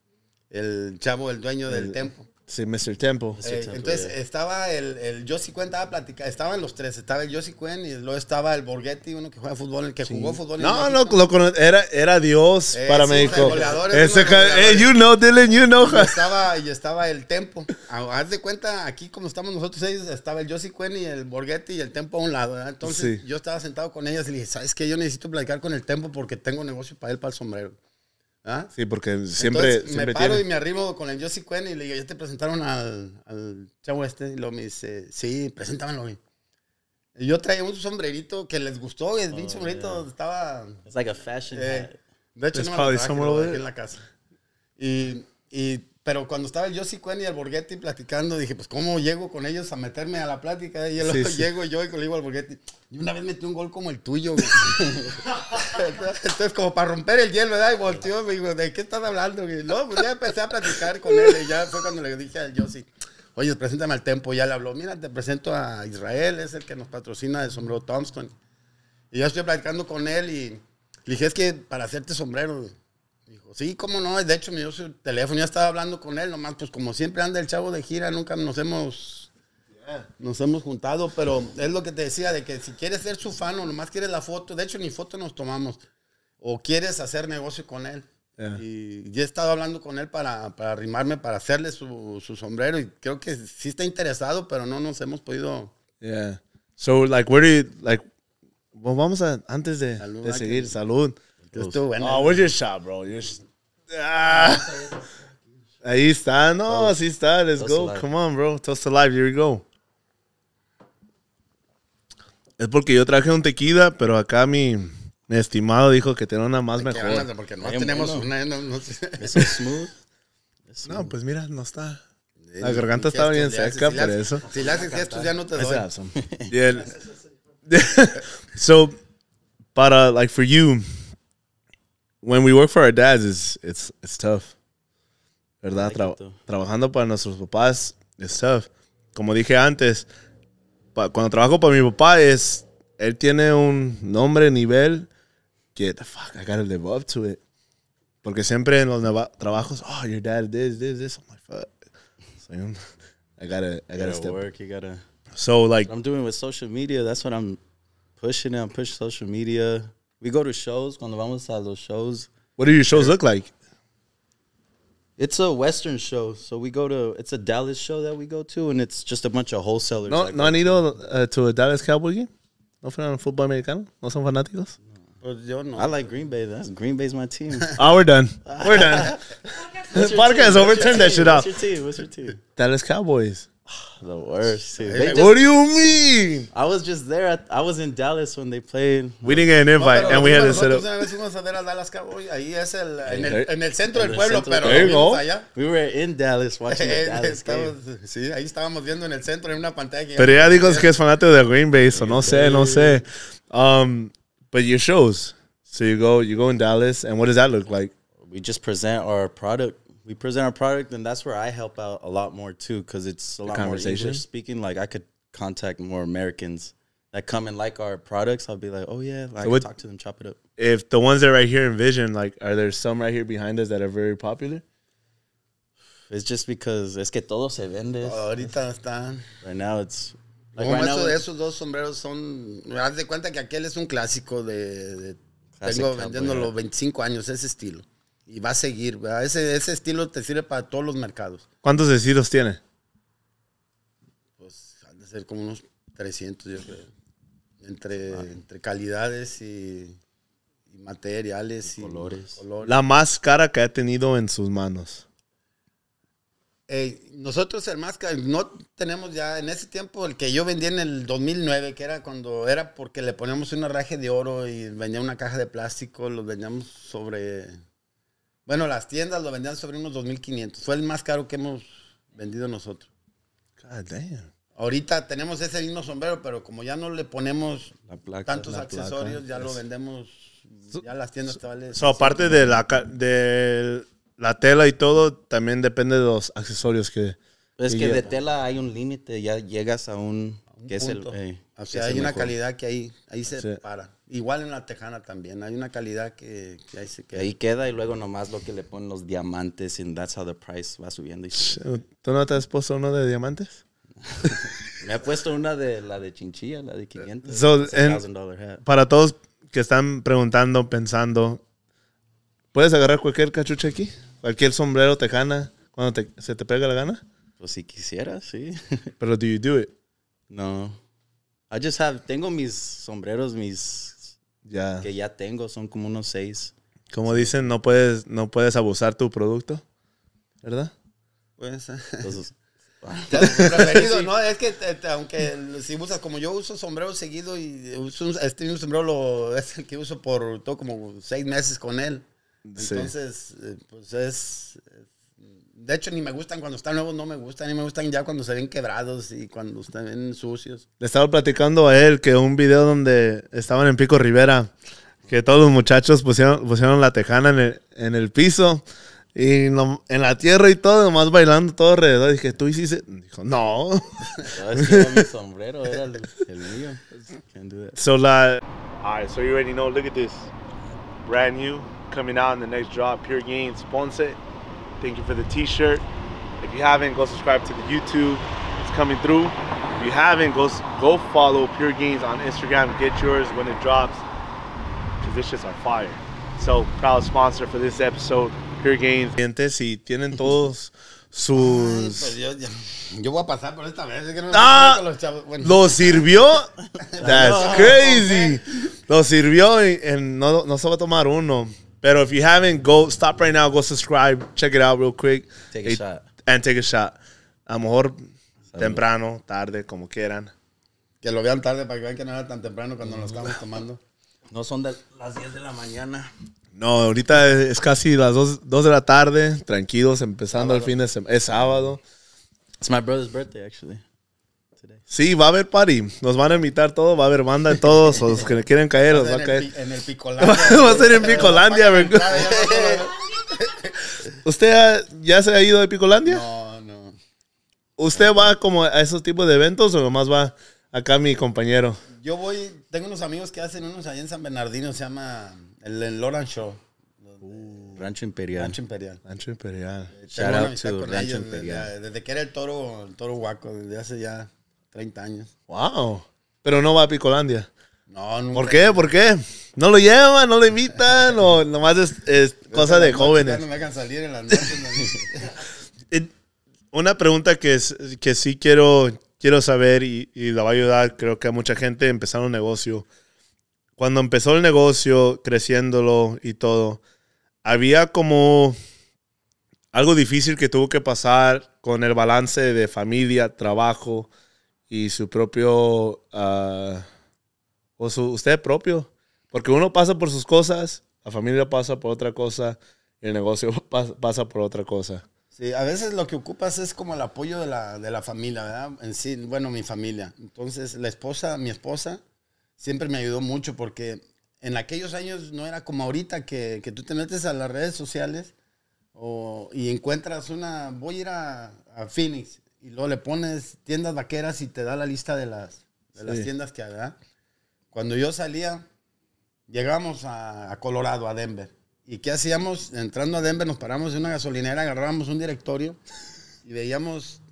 el chavo, el dueño del templo Sí, Mr. Tempo. Eh, entonces estaba el, el yo estaba platicando, estaban los tres, estaba el Josie Cuen y luego estaba el Borghetti, uno que juega fútbol, el que jugó fútbol. No, no, lo, era, era Dios eh, para México. Ese, hey, eh, you know, Dylan, you know. estaba, y estaba el Tempo. Ah, haz de cuenta, aquí como estamos nosotros ellos estaba el Josie Cuen y el Borghetti y el Tempo a un lado. Entonces yo estaba sentado con ellas y le dije, ¿sabes qué? Yo necesito platicar con el Tempo porque tengo negocio para él, para el sombrero. ¿Ah? Sí, porque siempre. siempre me paro y me arribo con el Josie Cuen y le digo, ya te presentaron al, al chavo este. Y lo me dice, sí, preséntamelo, Y yo traía un sombrerito que les gustó, es bien oh, sombrerito estaba. Es like a fashion eh, hat. De hecho, es no me lo traje, en la casa. Y, y pero cuando estaba el Yossi Cuen y el Borghetti platicando, dije, pues, ¿cómo llego con ellos a meterme a la plática? Y luego llego yo y le al Borghetti, y una vez metí un gol como el tuyo. Entonces, como para romper el hielo, ¿verdad? Y volteó me dijo, ¿de qué estás hablando? Y no, pues ya empecé a platicar con él y ya fue cuando le dije al Yossi, oye, preséntame al tempo. Ya le habló, mira, te presento a Israel, es el que nos patrocina de sombrero Thompson. Y ya estoy platicando con él y le dije, es que para hacerte sombrero, Sí, cómo no. De hecho, mi su teléfono. Ya estaba hablando con él. Nomás, pues como siempre anda el chavo de gira, nunca nos hemos, nos hemos juntado. Pero es lo que te decía, de que si quieres ser su fan o nomás quieres la foto. De hecho, ni foto nos tomamos. O quieres hacer negocio con él. Y ya he estado hablando con él para, para arrimarme, para hacerle su, su, sombrero. Y creo que sí está interesado, pero no nos hemos podido. Yeah. So, like, where do you, like, vamos a, antes de, de ah, seguir, salud. Ah, bueno. Oh, where's your shot, bro? Ah. Ahí está, no, así oh. está. Let's go. Come on, bro. Toast alive, here we go. Es porque yo traje un tequila, pero acá mi, estimado dijo que tenía una más mejor. porque no tenemos una. ¿Es smooth? smooth? No, pues mira, no está. Eh, La garganta estaba bien seca, si por eso. Si le haces ya no te doy. Awesome. so, para, like, for you. when we work for our dads, it's it's it's tough. ¿Verdad? Tra trabajando para nuestros papás es tough. Como dije antes, cuando trabajo para mi papá es él tiene un nombre, nivel que the fuck, I gotta live up to it. Porque siempre en los trabajos, oh, your dad this, this, this. I'm like, fuck. So, I gotta, I gotta, gotta step. work. You gotta. So like, I'm doing with social media. That's what I'm pushing. I'm pushing social media. We go to shows. Cuando vamos a los shows. What do your shows look like? It's a Western show, so we go to. It's a Dallas show that we go to, and it's just a bunch of wholesalers. No, no han uh, to a Dallas Cowboy game. No fueron football americano. No son fanáticos. I like Green Bay. That's Green Bay's my team. oh, we're done. We're done. Podcast overturned that shit off. What's your team? What's your team? Dallas Cowboys. the worst. what do you mean? I was just there. At, I was in Dallas when they played. We didn't get an invite, no, and we had to set up. We were in Dallas watching the eh, Dallas game. Sí, ahí estábamos viendo en Green Bay, so no sé, no sé. Um, but your shows. So you go, you go in Dallas, and what does that look like? We just present our product we present our product, and that's where I help out a lot more too, because it's a the lot more English speaking. Like I could contact more Americans that come and like our products. I'll be like, oh yeah, like so talk to them, chop it up. If the ones that are right here in Vision, like, are there some right here behind us that are very popular? It's just because es que todo se vende. Oh, ahorita están. Right now it's Like of right esos, esos, dos sombreros son. Me de cuenta que aquel es un clásico de. de tengo vendiéndolo 25 años, ese estilo. y va a seguir. Ese, ese estilo te sirve para todos los mercados. ¿Cuántos decidos tiene? Pues han de ser como unos 300, yo creo. Entre, entre calidades y, materiales y, colores. La más cara que ha tenido en sus manos. nosotros el máscara no tenemos ya en ese tiempo el que yo vendía en el 2009 que era cuando era porque le poníamos un raja de oro y vendía una caja de plástico lo vendíamos sobre bueno, las tiendas lo vendían sobre unos 2.500. Fue el más caro que hemos vendido nosotros. Ahorita tenemos ese mismo sombrero, pero como ya no le ponemos tantos accesorios, ya lo vendemos. Ya las tiendas te valen. aparte de la, de la tela y todo, también depende de los accesorios que. es que, de tela hay un límite, ya llegas a un. que es el. Eh, o sea, hay una calidad que ahí, ahí se para. Igual en la tejana también, hay una calidad que, ahí queda. y luego nomás lo que le ponen los diamantes and that's how the price va subiendo. ¿Tú no te has puesto uno de diamantes? Me he puesto una de la de chinchilla, la de 500. para todos que están preguntando, pensando, ¿puedes agarrar cualquier cachuche aquí? ¿Cualquier sombrero tejana cuando se te pega la gana? Pues si quisieras, sí. Pero do you do it? No. I just have, tengo mis sombreros, mis que ya tengo, son como unos seis. Como dicen, no puedes, no puedes abusar tu producto, ¿verdad? Pues. Ah. Entonces, preferido, ¿no? Es que aunque si usas, como yo uso sombrero seguido y uso un, este mismo sombrero es el que uso por todo como seis meses con él. Entonces, eh, pues es, de hecho, ni me gustan cuando están nuevos, no me gustan, ni me gustan ya cuando se ven quebrados y cuando se ven sucios. Le estaba platicando a él que un video donde estaban en Pico Rivera, que todos los muchachos pusieron, pusieron la tejana en el, piso. Y en la tierra y todo, nomás bailando todo alrededor. Dije, ¿tú hiciste? Dijo, no. no es era mi sombrero, era el, mío. So, you already know, look at this. Brand new, coming out in the next drop, Pure Gains, Ponce. Thank you for the t-shirt. If you haven't, go subscribe to the YouTube. It's coming through. If you haven't, go go follow Pure Gains on Instagram. Get yours when it drops. Cause this shit's on fire. So proud sponsor for this episode, Pure Gains. Y tienen todos sus. yo, voy a pasar por esta vez. ah, Lo sirvió. That's crazy. Lo sirvió y, en, no, no se va a tomar uno. pero if you haven't, go stop right now, go subscribe, check it out real quick. Take a shot. And take a shot. A lo mejor temprano, tarde, como quieran. Que lo vean tarde para que vean que no era tan temprano cuando nos estamos tomando. No son las 10 de la mañana. No, ahorita es casi las 2, 2 de la tarde, tranquilos, empezando al fin de semana. Es sábado. It's my brother's birthday, actually. Sí, va a haber party. Nos van a invitar todo, va a haber banda de todos. Los que quieren caer, va va a caer. En el Picolandia. va a ser en Picolandia, ¿Usted ya se ha ido de Picolandia? No, no. ¿Usted va como a esos tipos de eventos o nomás va acá mi compañero? Yo voy, tengo unos amigos que hacen unos allá en San Bernardino, se llama el, el Loran Show. Uh, Rancho Imperial. Rancho Imperial. Rancho Imperial. Eh, Shout out to Rancho Imperial. Desde, desde, que era el toro, el toro guaco, desde hace ya 30 años. ¡Wow! Pero no va a Picolandia. No, nunca. ¿Por qué? ¿Por qué? ¿No lo llevan? ¿No lo invitan? ¿O nomás es, cosa de jóvenes? No me salir en las noches. Una pregunta que, que sí quiero, quiero saber y, y, la va a ayudar, creo que a mucha gente empezar un negocio. Cuando empezó el negocio, creciéndolo y todo, había como algo difícil que tuvo que pasar con el balance de familia, trabajo, y su propio, ah, o su, usted propio. Porque uno pasa por sus cosas, la familia pasa por otra cosa el negocio pasa, por otra cosa. Sí, a veces lo que ocupas es como el apoyo de la, familia, ¿verdad? En sí, bueno, mi familia. Entonces, la esposa, mi esposa, siempre me ayudó mucho porque en aquellos años no era como ahorita que, tú te metes a las redes sociales y encuentras una, voy a ir a, a Phoenix y luego le pones tiendas vaqueras y te da la lista de las, de las tiendas que había. Cuando yo salía, llegamos a, Colorado, a Denver. ¿Y qué hacíamos? Entrando a Denver nos paramos en una gasolinera, agarrábamos un directorio y veíamos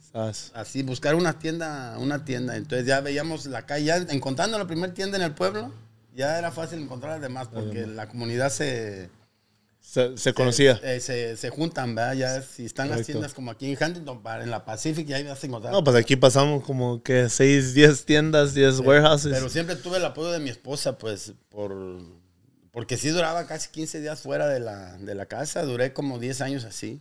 así, buscar una tienda, una tienda. Entonces ya veíamos la calle, encontrando la primera tienda en el pueblo, ya era fácil encontrar las demás porque la comunidad se, se, conocía. Eh, se, se, juntan, ¿verdad? Ya si están las tiendas como aquí en Huntington, en la Pacific, y ahí vas a encontrar. No, pues aquí pasamos como que 6, 10 tiendas, 10 warehouses. Pero siempre tuve el apoyo de mi esposa, pues, por porque sí duraba casi 15 días fuera de la, de la casa, duré como 10 años así.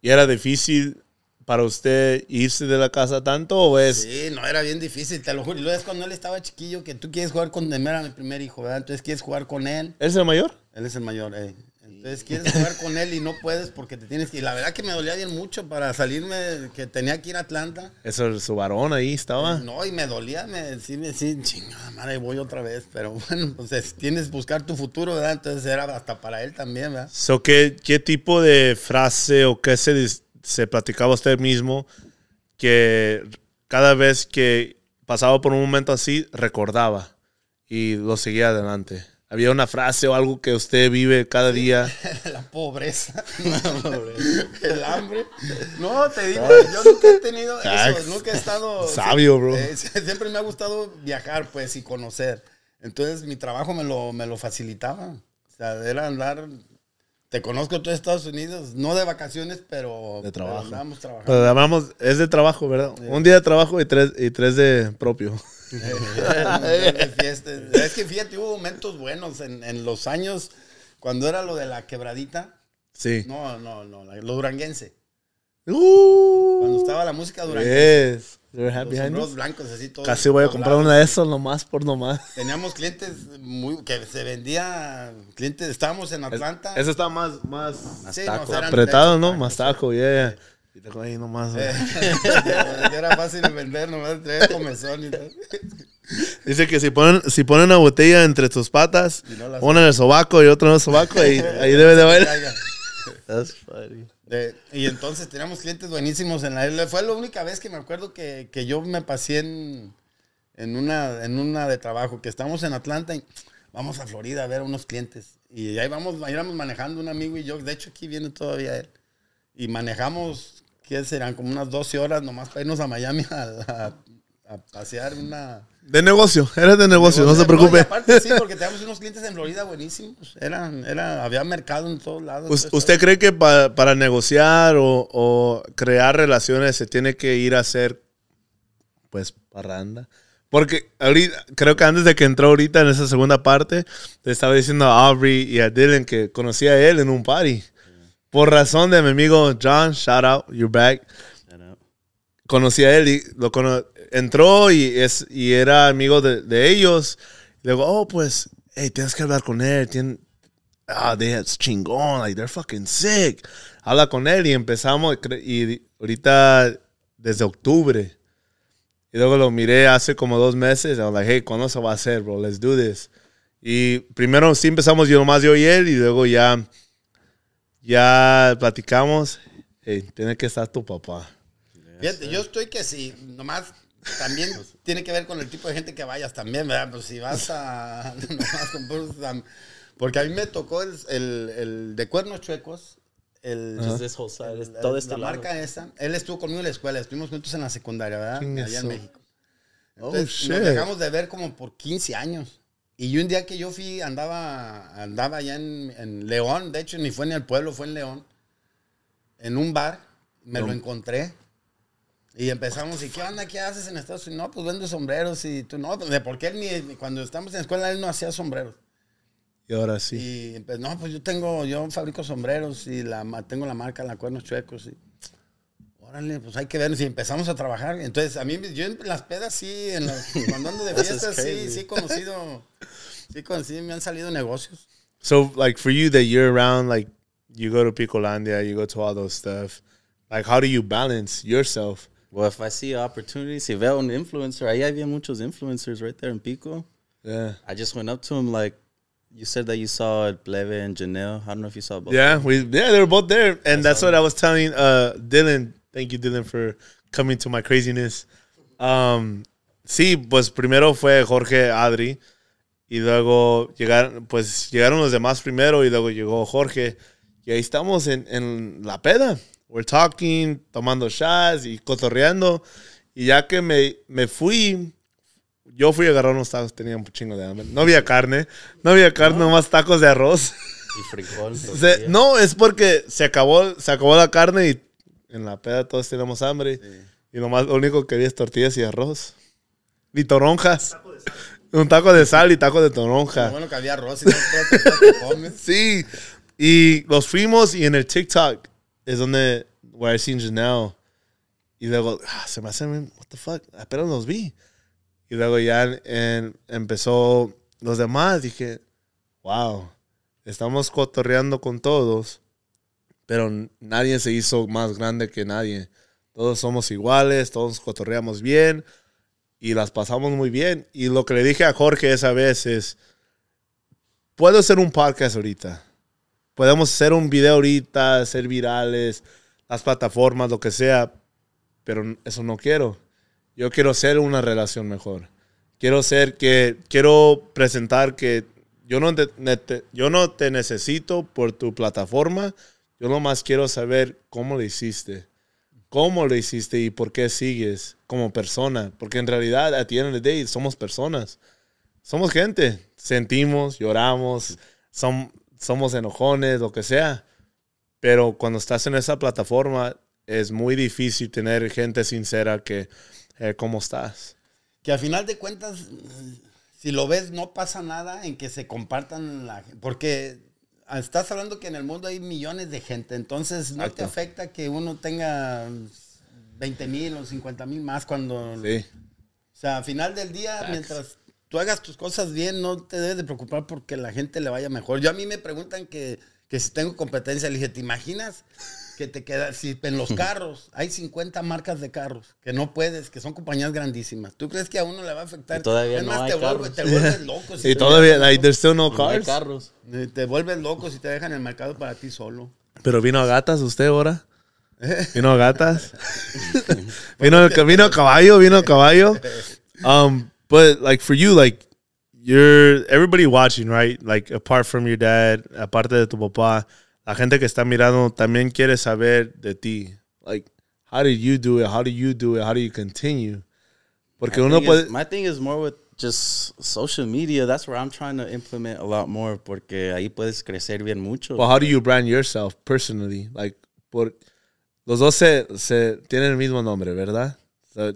¿Y era difícil para usted irse de la casa tanto o es? Sí, no, era bien difícil, te lo juro. Y luego es cuando él estaba chiquillo que tú quieres jugar con Demera, mi primer hijo, ¿verdad? Entonces quieres jugar con él. ¿Es el mayor? Él es el mayor, eh. Entonces quieres jugar con él y no puedes porque te tienes que. Y la verdad que me dolía bien mucho para salirme, que tenía que ir a Atlanta. Eso, es su varón ahí estaba. No, y me dolía, me, sí, sí, chingada madre, voy otra vez. Pero bueno, pues tienes que buscar tu futuro, ¿verdad? Entonces era hasta para él también, ¿verdad? So, ¿qué, ¿Qué tipo de frase o qué se se platicaba usted mismo que cada vez que pasaba por un momento así, recordaba y lo seguía adelante. Había una frase o algo que usted vive cada día. La pobreza. El hambre. No, te digo, yo nunca he tenido eso. Nunca he estado. Sabio, bro. Eh, siempre me ha gustado viajar, pues, y conocer. Entonces, mi trabajo me lo, me lo facilitaba. O sea, era andar te conozco tú de Estados Unidos, no de vacaciones, pero. De trabajo. trabajando. es de trabajo, ¿verdad? Un día de trabajo y tres, y tres de propio. Es que fíjate, hubo momentos buenos en, los años, cuando era lo de la quebradita. Sí. No, no, no, lo duranguense. ¡Uh! cuando estaba la música duranguense. Los blancos así todo. Casi voy a comprar una de esas nomás por nomás. Teníamos clientes muy que se vendía, clientes, estábamos en Atlanta. Ese estaba más más, apretado, ¿no? más taco, yeah. Y te ahí nomás. era fácil vender, nomás traía comezón y tal. Dice que si ponen, si ponen una botella entre tus patas, una en el sobaco y otra en el sobaco, ahí, ahí debe de bailar. That's funny y entonces teníamos clientes buenísimos en la Fue la única vez que me acuerdo que, yo me pasé en, una, en una de trabajo, que estamos en Atlanta y vamos a Florida a ver unos clientes. Y ahí vamos, ahí manejando un amigo y yo. De hecho, aquí viene todavía él. Y manejamos, ¿qué serán? Como unas 12 horas nomás para irnos a Miami a pasear una de negocio, era de negocio, no se preocupe. sí, porque teníamos unos clientes en Florida buenísimos. había mercado en todos lados. ¿Usted eh. cree que para negociar o, crear relaciones se tiene que ir a hacer, pues, parranda? Porque ahorita, creo que antes de que entró ahorita en esa segunda parte, le estaba diciendo a Aubrey y a Dylan que conocía a él en un party. Por razón de mi amigo John, shout out, you're back. Conocía Conocí a él y lo cono entró y, es, y era amigo de, de ellos. Le oh, pues, hey, tienes que hablar con él. Tien, ah, they, chingón, like, they're fucking sick. Habla con él y empezamos. Y ahorita, desde octubre. Y luego lo miré hace como dos meses. I was like, hey, ¿cuándo se va a hacer, bro? Let's do this. Y primero sí empezamos yo nomás yo y él. Y luego ya, ya platicamos. Hey, tiene que estar tu papá. yo estoy que si nomás también pues, tiene que ver con el tipo de gente que vayas también, ¿verdad? Pues, si vas a... porque a mí me tocó el, el, de cuernos chuecos. El, pues este La marca esa. Él estuvo conmigo en la escuela. Estuvimos juntos en la secundaria, ¿verdad? Allá en México. Oh, Entonces, nos dejamos de ver como por 15 años. Y un día que yo fui, andaba, andaba allá en, León, de hecho ni fue ni al pueblo, fue en León, en un bar, me lo encontré y empezamos, ¿y qué onda? ¿Qué haces en Estados Unidos? No, pues vendo sombreros y tú no. Pues, ¿De por qué él ni, cuando estamos en la escuela él no hacía sombreros? Y ahora sí. Y pues, no, pues yo tengo, yo fabrico sombreros y la, tengo la marca La Cuernos Chuecos. Y, órale, pues hay que ver si empezamos a trabajar. Entonces, a mí, yo en las pedas sí, en la, cuando ando de fiestas sí, sí conocido, sí conocido, me han salido negocios. So, like, for you, that year round, like, you go to Picolandia, you go to all those stuff. Like, how do you balance yourself? Well, if I see opportunity, see veo an influencer, have había muchos influencers right there in Pico. Yeah. I just went up to him like, you said that you saw Bleve and Janelle. I don't know if you saw both. Yeah, we yeah they were both there, and that's what them. I was telling uh, Dylan. Thank you, Dylan, for coming to my craziness. Um, sí, pues primero fue Jorge Adri, y luego llegaron, pues llegaron los demás primero, y luego llegó Jorge, y ahí estamos en, en la peda. we're talking, tomando shots y cotorreando. Y ya que me, me fui, yo fui a agarrar unos tacos, tenía un chingo de hambre. No había carne, no había carne, nomás tacos de arroz. Y frijol. no, es porque se acabó, se acabó la carne y en la peda todos tenemos hambre. Y nomás lo único que había es tortillas y arroz. Y toronjas. Un taco de sal y taco de toronja. Bueno, que había arroz y todo, comes. Sí. Y los fuimos y en el TikTok es donde seen Scene Janelle. Y luego, ah, se me hace what the fuck, apenas los vi. Y luego ya empezó los demás, dije, wow, estamos cotorreando con todos, pero nadie se hizo más grande que nadie. Todos somos iguales, todos cotorreamos bien y las pasamos muy bien. Y lo que le dije a Jorge esa vez es, puedo hacer un podcast ahorita podemos hacer un video ahorita, ser virales, las plataformas, lo que sea, pero eso no quiero. Yo quiero ser una relación mejor. Quiero ser que, quiero presentar que yo no, te, yo no te necesito por tu plataforma, yo nomás quiero saber cómo lo hiciste, cómo lo hiciste y por qué sigues como persona, porque en realidad a ti en el day somos personas, somos gente, sentimos, lloramos, son, somos enojones, lo que sea. Pero cuando estás en esa plataforma, es muy difícil tener gente sincera que, eh, ¿cómo estás? Que al final de cuentas, si lo ves, no pasa nada en que se compartan la Porque estás hablando que en el mundo hay millones de gente, entonces no te afecta que uno tenga 20 mil o 50 mil más cuando... Sí. O sea, al final del día, mientras tú hagas tus cosas bien, no te debes de preocupar porque la gente le vaya mejor. Yo a mí me preguntan que, si tengo competencia, le dije, ¿te imaginas? que te quedas si en los carros hay 50 marcas de carros que no puedes, que son compañías grandísimas, ¿tú crees que a uno le va a afectar? todavía no hay te, carros. te loco. y todavía, la no cars. carros. Eh, te vuelves loco si te dejan el mercado para ti solo. Pero vino a gatas usted ahora. Vino a gatas. vino, vino a caballo, vino a caballo. Um, But like for you, like you're everybody watching, right? Like apart from your dad, aparte de tu papá, la gente que está mirando también quiere saber de ti. Like how did you do it? How do you do it? How do you continue? Porque my uno thing puede... is, my thing is more with just social media. That's where I'm trying to implement a lot more porque ahí puedes crecer bien mucho. Well, how do you brand yourself personally? Like, por, los dos se, se tienen el mismo nombre, ¿verdad? So,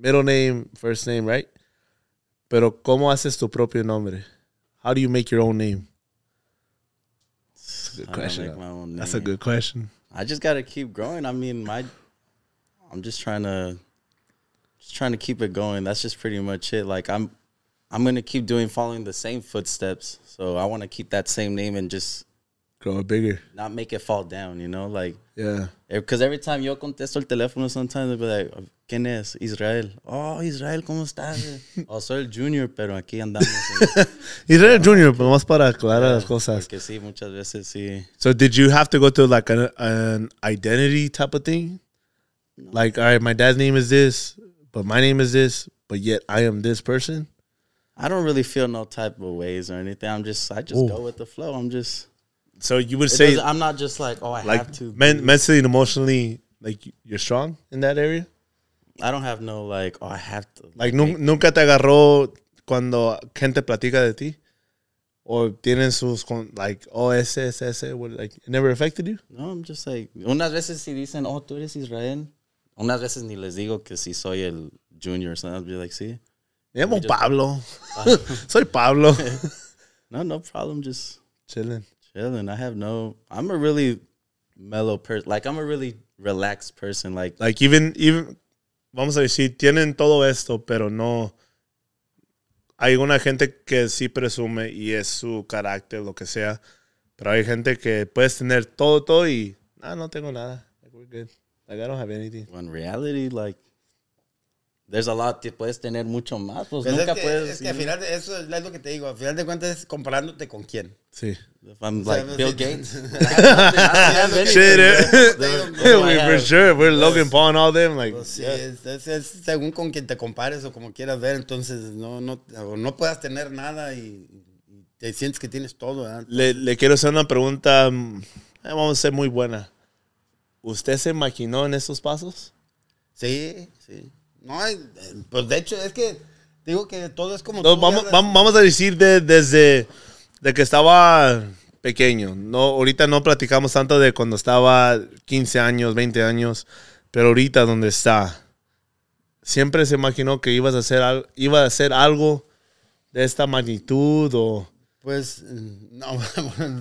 middle name, first name, right? Pero ¿cómo haces tu propio nombre? How do you make your own name? That's a good question. That's a good question. I just got to keep growing. I mean, my I'm just trying to just trying to keep it going. That's just pretty much it. Like I'm I'm going to keep doing following the same footsteps. So I want to keep that same name and just grow bigger. Not make it fall down, you know? Like Yeah. Because eh, every time yo contesto el teléfono sometimes it will be like ¿Quién es? Israel. Oh, Israel, ¿cómo estás? o oh, soy el Junior, pero aquí andamos. Israel Junior, pero más para aclarar yeah, las ah, cosas. Que sí, muchas veces sí. So, did you have to go through like an, an identity type of thing? No. Like, all right, my dad's name is this, but my name is this, but yet I am this person? I don't really feel no type of ways or anything. I'm just, I just Ooh. go with the flow. I'm just. So you would say. I'm not just like, oh, I like have to. Men- mentally and emotionally, like, you're strong in that area? I don't have no like, oh, I have to. Like, make... nunca te agarró cuando gente platica de ti? O tienen sus, con, like, oh, ese, ese, ese, like, it never affected you? No, I'm just like, unas veces si dicen, oh, tú eres Israel. Unas veces ni les digo que si soy el junior, so I'll be like, sí. Me llamo just... Pablo. soy Pablo. no, no problem, just. Chilling. Chilling. I have no, I'm a really mellow person. Like, I'm a really relaxed person. Like, like even, even, vamos a decir, tienen todo esto, pero no. Hay una gente que sí presume y es su carácter, lo que sea. Pero hay gente que puedes tener todo, todo y. Ah, no tengo nada. we're good. I don't have anything. reality, like, there's a lot, puedes tener mucho más, nunca puedes. Es que al final, eso es lo que te digo, al final de cuentas comparándote con quién. Sí. I'm like Bill Gates. Shit, for sure, we're Logan Paul and all them, like. Pues, sí, es, según con quien te compares o como quieras ver, entonces no, no, no puedas tener nada y, te sientes que tienes todo. Le, le quiero hacer una pregunta, vamos a ser muy buena. ¿Usted se imaginó en esos pasos? Sí, sí. No, pues de hecho es que digo que todo es como... vamos, vamos, a decir desde que estaba pequeño. No, ahorita no platicamos tanto de cuando estaba 15 años, 20 años, pero ahorita donde está. Siempre se imaginó que ibas a hacer, iba a hacer algo de esta magnitud o... Pues mm, no,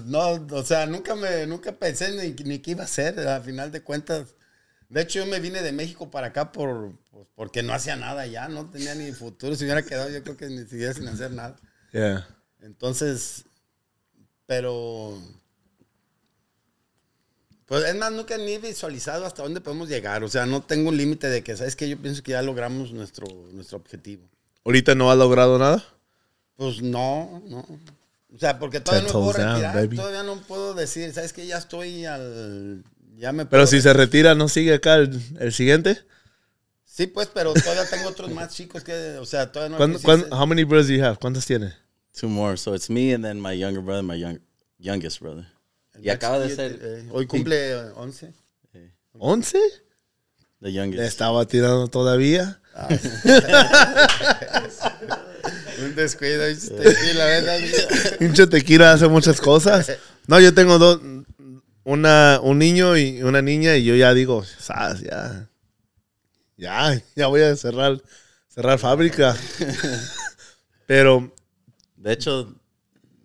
no, o sea, nunca me nunca pensé ni, ni qué iba a ser, al final de cuentas. De hecho, yo me vine de México para acá por, pues, porque no hacía nada ya, no tenía ni futuro. Si hubiera quedado, yo creo que ni siquiera sin hacer nada. Entonces, pero. Pues es más, nunca ni he visualizado hasta dónde podemos llegar. O sea, no tengo un límite de que, ¿sabes qué? Yo pienso que ya logramos nuestro, nuestro objetivo. ¿Ahorita no ha logrado nada? Pues no, no. O sea, porque todavía no puedo todavía no puedo decir, ¿sabes qué? Ya estoy al pero si se retira, ¿no sigue acá el, siguiente? Sí, pues, pero todavía tengo otros más chicos que, o sea, todavía no... how many brothers do you have? ¿Cuántos tiene? Two more. So it's me and then my younger brother, my young, youngest brother. y acaba de ser... Eh, hoy cumple 11. ¿11? The youngest. Le estaba tirando todavía. Ah. un descuido, un tequila, ¿verdad? Un tequila hace muchas cosas. No, yo tengo dos, una, un niño y una niña y yo ya digo, Ya, ya, voy a cerrar, cerrar fábrica. Pero... De hecho,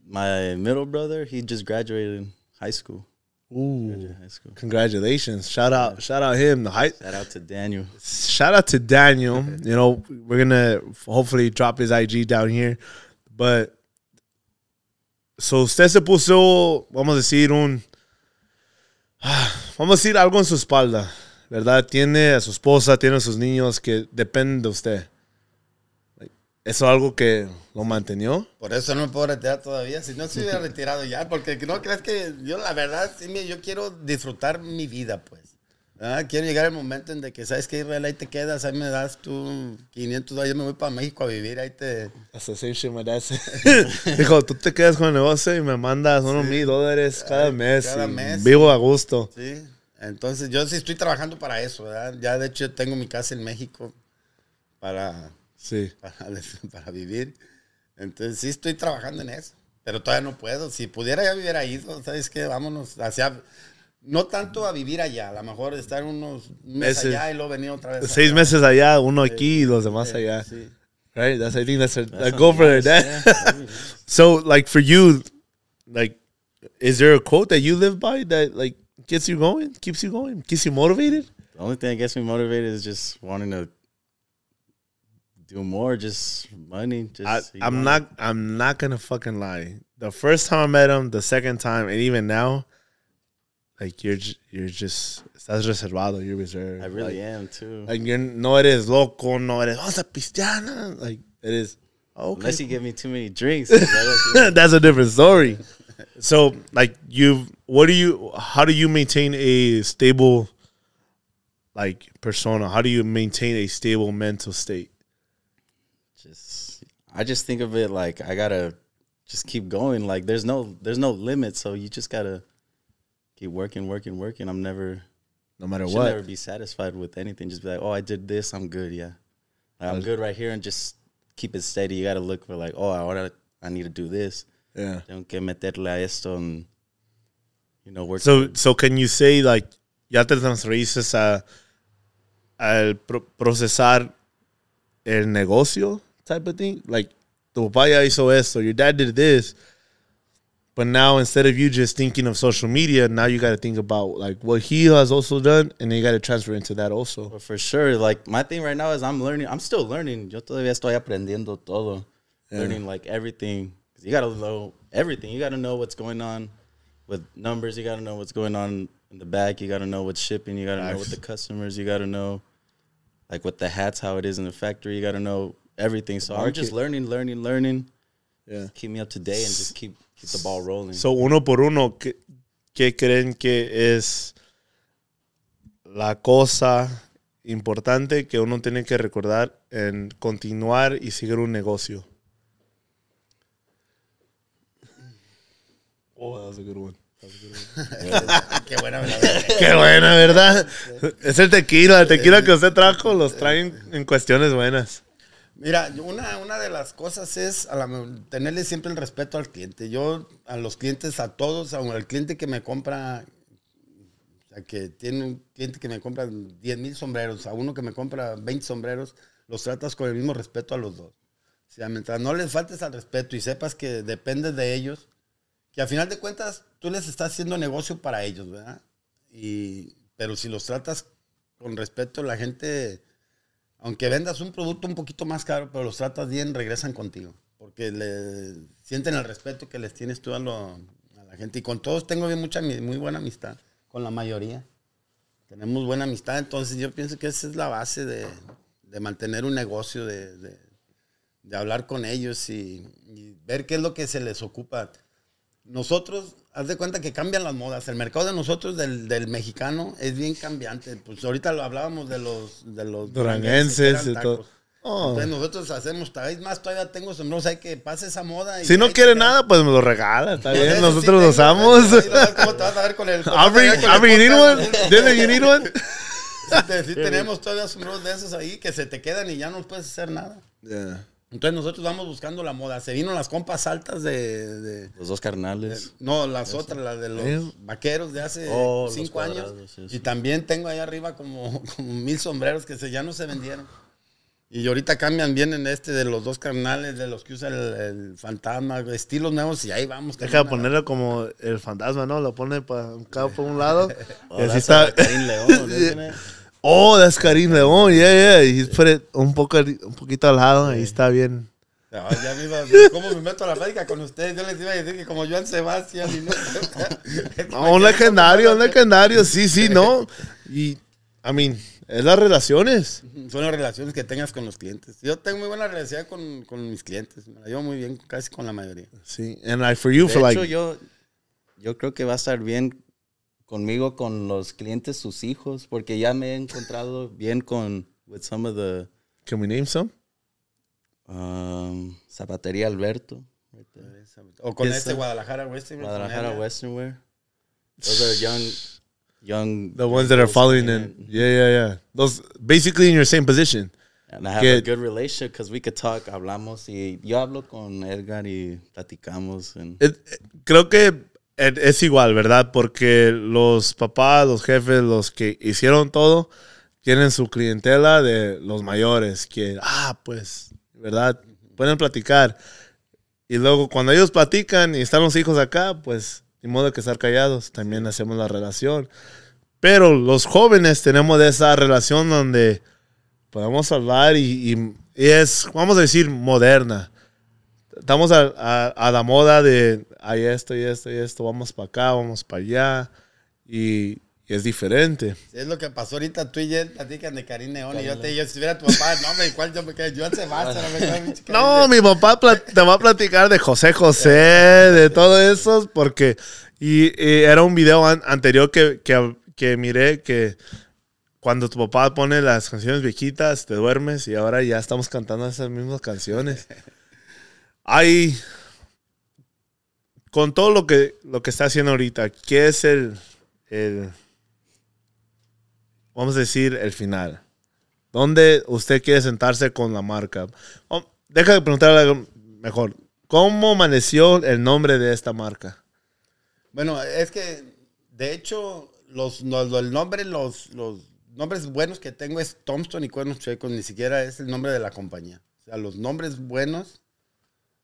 my middle brother, he just graduated high school. Ooh, high school. congratulations! Shout out, shout out him. The shout out to Daniel. Shout out to Daniel. you know, we're gonna hopefully drop his IG down here, but so usted se puso, vamos a decir un Ah, vamos a decir algo en su espalda, ¿verdad? Tiene a su esposa, tiene a sus niños que dependen de usted. ¿Eso es algo que lo mantenió? Por eso no me puedo retirar todavía. Si no, se hubiera retirado ya. Porque no crees que yo, la verdad, sí, yo quiero disfrutar mi vida, pues. Ah, quiero llegar al momento en de que, ¿sabes que Israel? Ahí te quedas, ahí me das tú 500 dólares, me voy para México a vivir, ahí te... Association me das. Dijo, tú te quedas con el negocio y me mandas unos mil dólares cada mes. Vivo a gusto. Sí, entonces yo sí estoy trabajando para eso, ¿verdad? Ya de hecho tengo mi casa en México para, sí. para, vivir. Entonces sí estoy trabajando en eso. Pero todavía no puedo. Si pudiera ya vivir ahí, ¿Sabes qué? Vámonos. Hacia, no tanto a vivir allá, a lo mejor estar unos meses allá y luego venir otra vez. Seis allá. meses allá, uno aquí sí. y los demás allá. Sí. Right? That's I think that's a, that's a go for nice. that. Yeah. so like for you, like, is there a quote that you live by that like gets you going, keeps you going, keeps you motivated? The only thing that gets me motivated is just wanting to do more, just money. Just I, am not. I'm not gonna fucking lie. The first time I met him, the second time, and even now, like you're you're just estás reservado, you're reserved. I really like, am too. Like you're no eres loco, no eres vas a pistana. Like it is. Oh, okay. Unless you give me too many drinks, that's a different story. so like you've what do you how do you maintain a stable like persona how do you maintain a stable mental state just i just think of it like i gotta just keep going like there's no there's no limit so you just gotta keep working, working, working. I'm never, no matter what, never be satisfied with anything. Just be like, oh, I did this. I'm good. Yeah, like, I'm good right here, and just keep it steady. You got to look for like, oh, I wanna, I need to do this. Yeah. Don't get meterle a esto and you know work. So, so can you say like, ya te transferiste a al procesar el negocio type of thing? Like, tu papá ya hizo esto. Your dad did this. But now instead of you just thinking of social media, now you got to think about like what he has also done, and then you got to transfer into that also. for sure, like my thing right now is I'm learning. I'm still learning. Yo todavía estoy aprendiendo todo, yeah. learning like everything. You got to know everything. You got to know what's going on with numbers. You got to know what's going on in the back. You got to know what's shipping. You got to know what the customers. You got to know like with the hats how it is in the factory. You got to know everything. So I'm just learning, learning, learning. Yeah, just keep me up to date and just keep So, uno por uno, ¿qué, creen que es la cosa importante que uno tiene que recordar en continuar y seguir un negocio? Oh, Qué buena verdad. Qué buena verdad. Es el tequila, el tequila que usted trajo, los traen en cuestiones buenas. Mira, una, una de las cosas es tenerle siempre el respeto al cliente. Yo a los clientes, a todos, aun al cliente que me compra, o sea, que tiene un cliente que me compra 10 mil sombreros, a uno que me compra 20 sombreros, los tratas con el mismo respeto a los dos. O sea, mientras no les faltes al respeto y sepas que depende de ellos, que a final de cuentas tú les estás haciendo negocio para ellos, ¿verdad? Y, pero si los tratas con respeto, la gente aunque vendas un producto un poquito más caro, pero los tratas bien, regresan contigo. Porque sienten el respeto que les tienes tú a, la gente. Y con todos tengo bien mucha, muy buena amistad, con la mayoría. Tenemos buena amistad, entonces yo pienso que esa es la base de, mantener un negocio, de, hablar con ellos y, y ver qué es lo que se les ocupa nosotros, haz de cuenta que cambian las modas. El mercado de nosotros, del, del mexicano, es bien cambiante. Pues ahorita lo hablábamos de los... De los Duranguenses y todo. Oh. nosotros hacemos, tal vez más todavía tengo sombreros, hay que pase esa moda. si no quiere nada, pues me lo regala, está bien, nosotros los ¿Cómo te vas a ver con el... one? tenemos todavía sombreros de esos ahí que se te quedan y ya no puedes hacer nada. Entonces nosotros vamos buscando la moda. Se vino las compas altas de... los dos carnales. no, las otras, las de los vaqueros de hace oh, cinco años. Y también tengo ahí arriba como, mil sombreros que se, ya no se vendieron. Y ahorita cambian, vienen este de los dos carnales, de los que usa el, fantasma, estilos nuevos, y ahí vamos. Deja ponerlo como el fantasma, ¿no? Lo pone para un por un lado. y Oh, that's Karim León, yeah, yeah. y put it un, poco, un poquito al lado, ahí está bien. ya me iba a decir, ¿Cómo me meto a la plática con ustedes? Yo les iba a decir que como Joan Sebastián no. un legendario, un legendario, sí, sí, no. Y, I mean, es las relaciones. Son las relaciones que tengas con los clientes. Yo tengo muy buena relación con, con mis clientes. Me la llevo muy bien, casi con la mayoría. Sí, and like for you, for hecho, like. Yo, yo creo que va a estar bien conmigo con los clientes, sus hijos, porque ya me he encontrado bien con with some of the. Can we name some? Um, Zapatería Alberto. Right o con este Guadalajara Western. Guadalajara Western Wear. Those are young, young. The ones that are following them. Yeah, yeah, yeah. Those basically in your same position. And I have a good relationship because we could talk, hablamos y yo hablo con Edgar y platicamos. creo que es igual, ¿verdad? Porque los papás, los jefes, los que hicieron todo, tienen su clientela de los mayores, que, ah, pues, ¿verdad? Pueden platicar. Y luego cuando ellos platican y están los hijos acá, pues, ni modo que estar callados, también hacemos la relación. Pero los jóvenes tenemos esa relación donde podemos hablar y, es, vamos a decir, moderna. Estamos a la moda de hay esto y esto y esto, vamos para acá, vamos para allá. Y, es diferente. es lo que pasó ahorita, tú y yo platican de Karim León y yo te digo, si tu papá, no, me igual yo me quedé, yo se va, No, mi papá te va a platicar de José José, de todo eso, porque y, era un video anterior que, que, que miré que cuando tu papá pone las canciones viejitas, te duermes y ahora ya estamos cantando esas mismas canciones. Ay, con todo lo que, lo que está haciendo ahorita, ¿qué es el, vamos a decir, el final? ¿Dónde usted quiere sentarse con la marca? deja de preguntarle mejor. ¿Cómo amaneció el nombre de esta marca? Bueno, es que, de hecho, los, nombres, los, los nombres buenos que tengo es Tomston y Cuernos Checos, ni siquiera es el nombre de la compañía. O sea, los nombres buenos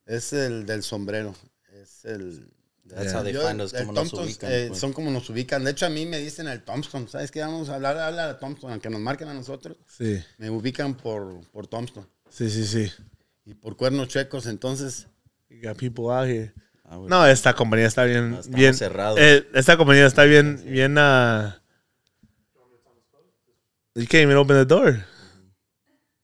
es el del sombrero el... That's son como nos ubican. De hecho, a mí me dicen el Thompson. ¿Sabes que Vamos a hablar, habla a Thompson, aunque nos marquen a nosotros. Sí. Me ubican por, por Thompson. Sí, sí, sí. Y por cuernos checos entonces. Ah, no, esta compañía está bien. Ah, bien eh, esta compañía está bien, bien. Uh, you can't even open the door.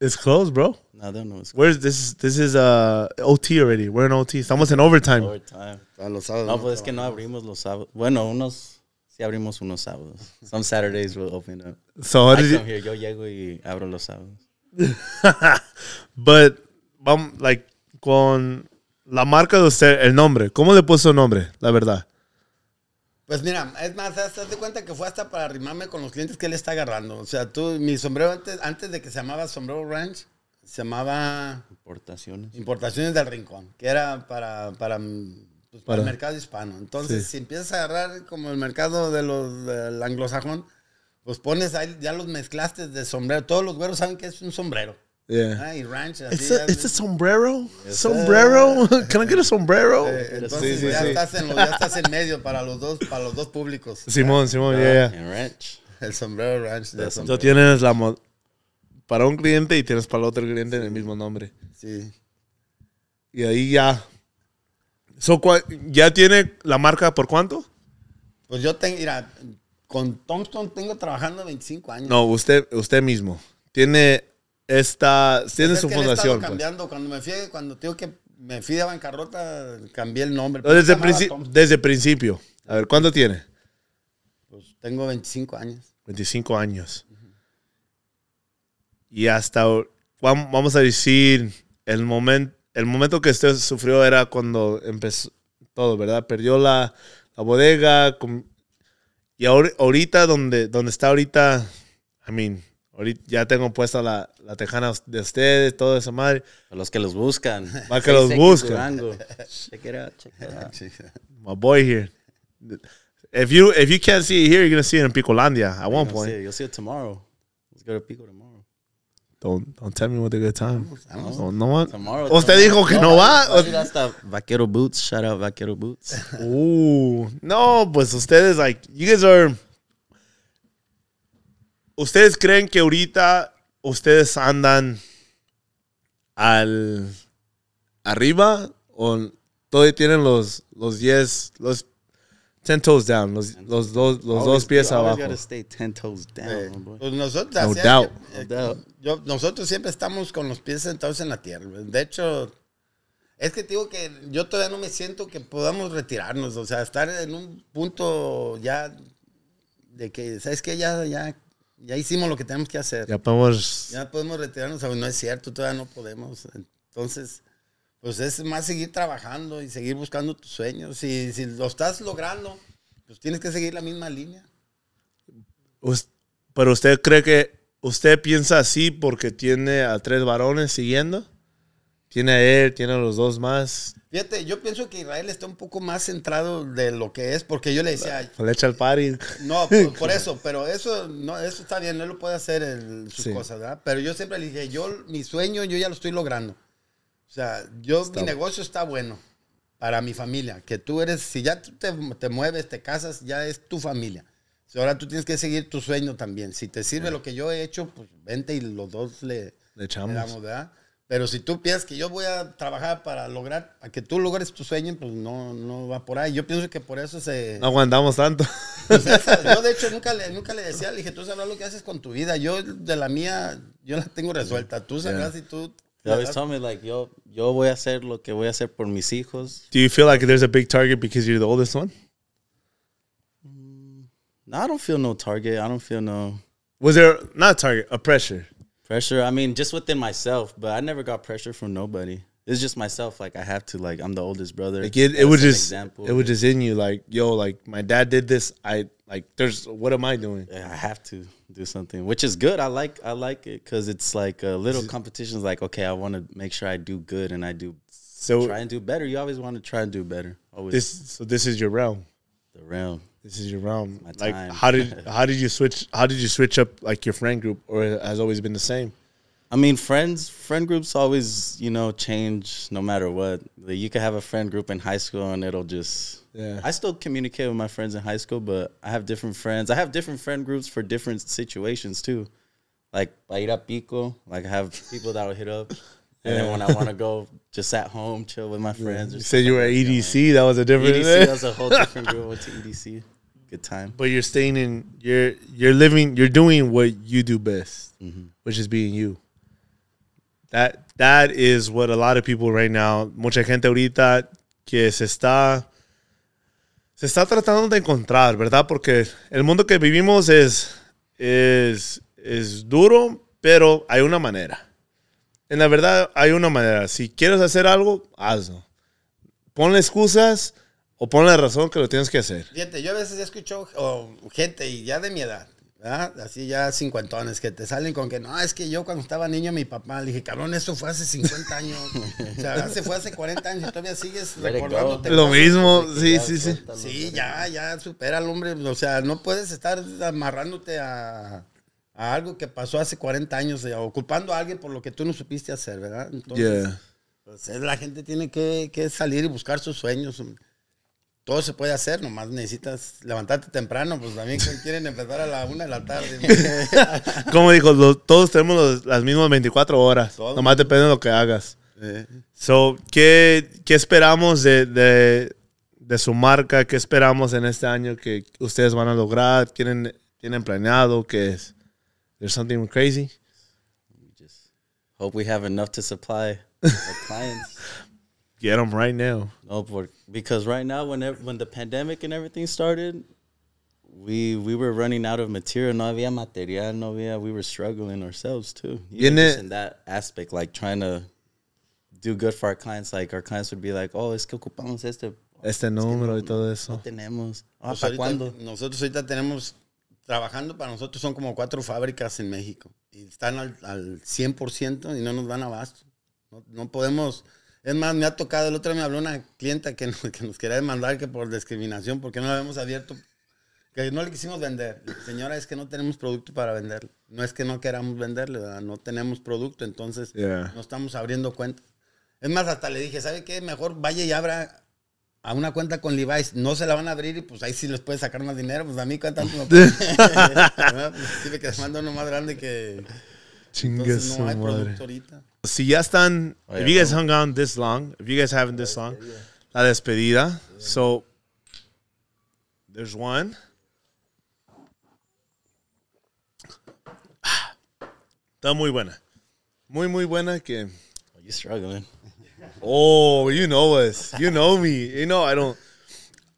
It's closed, bro. No, don't know. Where's this? This is uh OT already. We're in OT. Estamos en overtime. overtime. Ah, no, pues es que no abrimos los sábados. Bueno, unos sí abrimos unos sábados. Some Saturdays will open up. So Yo llego y abro los sábados. But vamos, like con la marca de usted, el nombre. ¿Cómo le puso el nombre? La verdad. Pues mira, es más, te de cuenta que fue hasta para arrimarme con los clientes que él está agarrando. O sea, tú, mi sombrero antes, antes de que se llamaba Sombrero Ranch, se llamaba... Importaciones. Importaciones del Rincón, que era para, pues, el mercado hispano. Entonces, si empiezas a agarrar como el mercado de los, del anglosajón, pues pones ahí, ya los mezclaste de sombrero. Todos los güeros saben que es un sombrero. Yeah. Ah, y ranch. Así, sombrero? ¿Sombrero? ¿Can I get sombrero? ya, Estás en medio para los dos, para los dos públicos. Simón, Simón, yeah, ah, yeah. El ranch. El sombrero ranch. Entonces tienes la, para un cliente y tienes para otro cliente en el mismo nombre. Sí. Y ahí ya. ¿Ya tiene la marca por cuánto? Pues yo tengo, mira, con Thompson tengo trabajando 25 años. No, usted, usted mismo. Tiene esta, tiene su fundación. Pues. cambiando. Cuando me fui, cuando tengo que me fui de bancarrota, cambié el nombre. desde, principio desde principio. A ver, ¿cuánto tiene? Pues tengo 25 años. 25 años. Y hasta, vamos a decir, el, momento el momento que usted sufrió era cuando empezó todo, ¿verdad? Perdió la, la bodega. y ahorita, donde, donde está ahorita, I mean, ahorita ya tengo puesta la, la tejana de ustedes, toda esa madre. los que los buscan. Va que los buscan. check it out, check it ah, out. My boy here. If you, if you can't see it here, you're going to see it in Picolandia at one point. See You'll see it tomorrow. Let's go to Pico tomorrow. Don't, don't tell me what a good time. No, no Usted dijo que no, va. hasta vaquero Boots. Shout out Vaquero Boots. Uh, no, pues ustedes, like, you guys are. ¿Ustedes creen que ahorita ustedes andan al arriba o todavía tienen los, los 10, los Ten toes down. Los, los dos, los pies abajo. Gotta eh, pues nosotros, no no eh, nosotros siempre estamos con los pies sentados en la tierra. De hecho, es que te digo que yo todavía no me siento que podamos retirarnos. O sea, estar en un punto ya de que, ¿sabes qué? Ya, ya, ya hicimos lo que tenemos que hacer. Ya podemos. Ya podemos retirarnos. no es cierto, todavía no podemos. Entonces pues es más seguir trabajando y seguir buscando tus sueños. Si, si lo estás logrando, pues tienes que seguir la misma línea. Pero usted cree que usted piensa así porque tiene a tres varones siguiendo. Tiene a él, tiene a los dos más. Fíjate, yo pienso que Israel está un poco más centrado de lo que es, porque yo le decía. Le echa el party. No, por, eso, pero eso no, eso está bien, no lo puede hacer en sus cosas, ¿verdad? Pero yo siempre le dije, yo, mi sueño, yo ya lo estoy logrando. O sea, yo, mi negocio está bueno para mi familia. Que tú eres, si ya te, mueves, te casas, ya es tu familia. Si ahora tú tienes que seguir tu sueño también. Si te sirve lo que yo he hecho, pues vente y los dos le, echamos. Pero si tú piensas que yo voy a trabajar para lograr, para que tú logres tu sueño, pues no, no va por ahí. Yo pienso que por eso se... No aguantamos tanto. Pues yo de hecho nunca le, nunca le decía, le dije, tú sabrás lo que haces con tu vida. Yo de la mía, yo la tengo resuelta. Tú sabrás si tú They always tell me like yo yo voy a hacer lo que voy a hacer por mis hijos. Do you feel like there's a big target because you're the oldest one? no, mm, I don't feel no target. I don't feel no. Was there not a target a pressure? Pressure. I mean, just within myself, but I never got pressure from nobody it's just myself. Like I have to like I'm the oldest brother. Like it, it was just example. it was just in you. Like yo, like my dad did this. I like there's what am I doing? Yeah, I have to do something, which is good. I like I like it because it's like a little competitions. Like okay, I want to make sure I do good and I do so try and do better. You always want to try and do better. Always. This, so this is your realm. The realm. This is your realm. like how did how did you switch? How did you switch up like your friend group, or has always been the same? I mean, friends, friend groups always, you know, change no matter what. Like you could have a friend group in high school and it'll just. Yeah. I still communicate with my friends in high school, but I have different friends. I have different friend groups for different situations too. Like Pico, like I have people that will hit up. And yeah. then when I want to go just at home, chill with my friends. Yeah. You said you were at EDC. Going. That was a different EDC. That was a whole different group. Went to EDC. Good time. But you're staying in. You're you're living. You're doing what you do best, mm-hmm. which is being you. That that is what a lot of people right now, mucha gente ahorita que se está se está tratando de encontrar, ¿verdad? Porque el mundo que vivimos es es duro, pero hay una manera. En la verdad hay una manera. Si quieres hacer algo, hazlo. Ponle excusas o ponle la razón que lo tienes que hacer. Fíjate, yo a veces escucho oh, gente ya de mi edad Así ya cincuentones que te salen con que, no, es que yo cuando estaba niño mi papá, le dije, cabrón, eso fue hace 50 años. se fue hace 40 años y todavía sigues recordándote. Lo mismo, sí, sí, sí. Sí, ya, ya, supera al hombre. O sea, no puedes estar amarrándote a, a, algo que pasó hace 40 años, o eh, ocupando a alguien por lo que tú no supiste hacer, ¿verdad? Entonces, pues, eh, la gente tiene que, que salir y buscar sus sueños todo se puede hacer, nomás necesitas levantarte temprano, pues también quieren empezar a la una de la tarde. Como dijo, todos tenemos las mismas 24 horas, nomás depende de lo que hagas. So, ¿qué, ¿qué, esperamos de, de, su marca? ¿Qué esperamos en este año que ustedes van a lograr? ¿Tienen, tienen planeado? ¿Qué es? ¿There's something crazy? hope we have enough to supply our clients. Get them right now. No, because right now, when when the pandemic and everything started, we we were running out of material. No había material. No había. We were struggling ourselves too. Even it? in that aspect, like trying to do good for our clients. Like our clients would be like, "Oh, es que ocupamos este este número es que no, y todo eso." No tenemos. Ah, pues ¿Para cuándo? Nosotros ahorita tenemos trabajando para nosotros son como cuatro fábricas en México y están al, al 100% y no nos dan abasto. No, no podemos Es más, me ha tocado, el otro me habló una clienta que nos, que quería demandar que por discriminación, porque no habíamos abierto, que no le quisimos vender. Señora, es que no tenemos producto para venderle. No es que no queramos venderle, no tenemos producto, entonces no estamos abriendo cuentas. Es más, hasta le dije, ¿sabe qué? Mejor vaya y abra a una cuenta con Levi's. No se la van a abrir y pues ahí sí les puede sacar más dinero. Pues a mí cuéntame. no puede. que uno más grande que... no hay ahorita si ya están, oh, if you guys hung on this long, if you guys haven't this long, la despedida. So, there's one. Está muy buena. Muy, muy buena que. Oh, you're struggling. Oh, you know us. You know me. You know, I don't.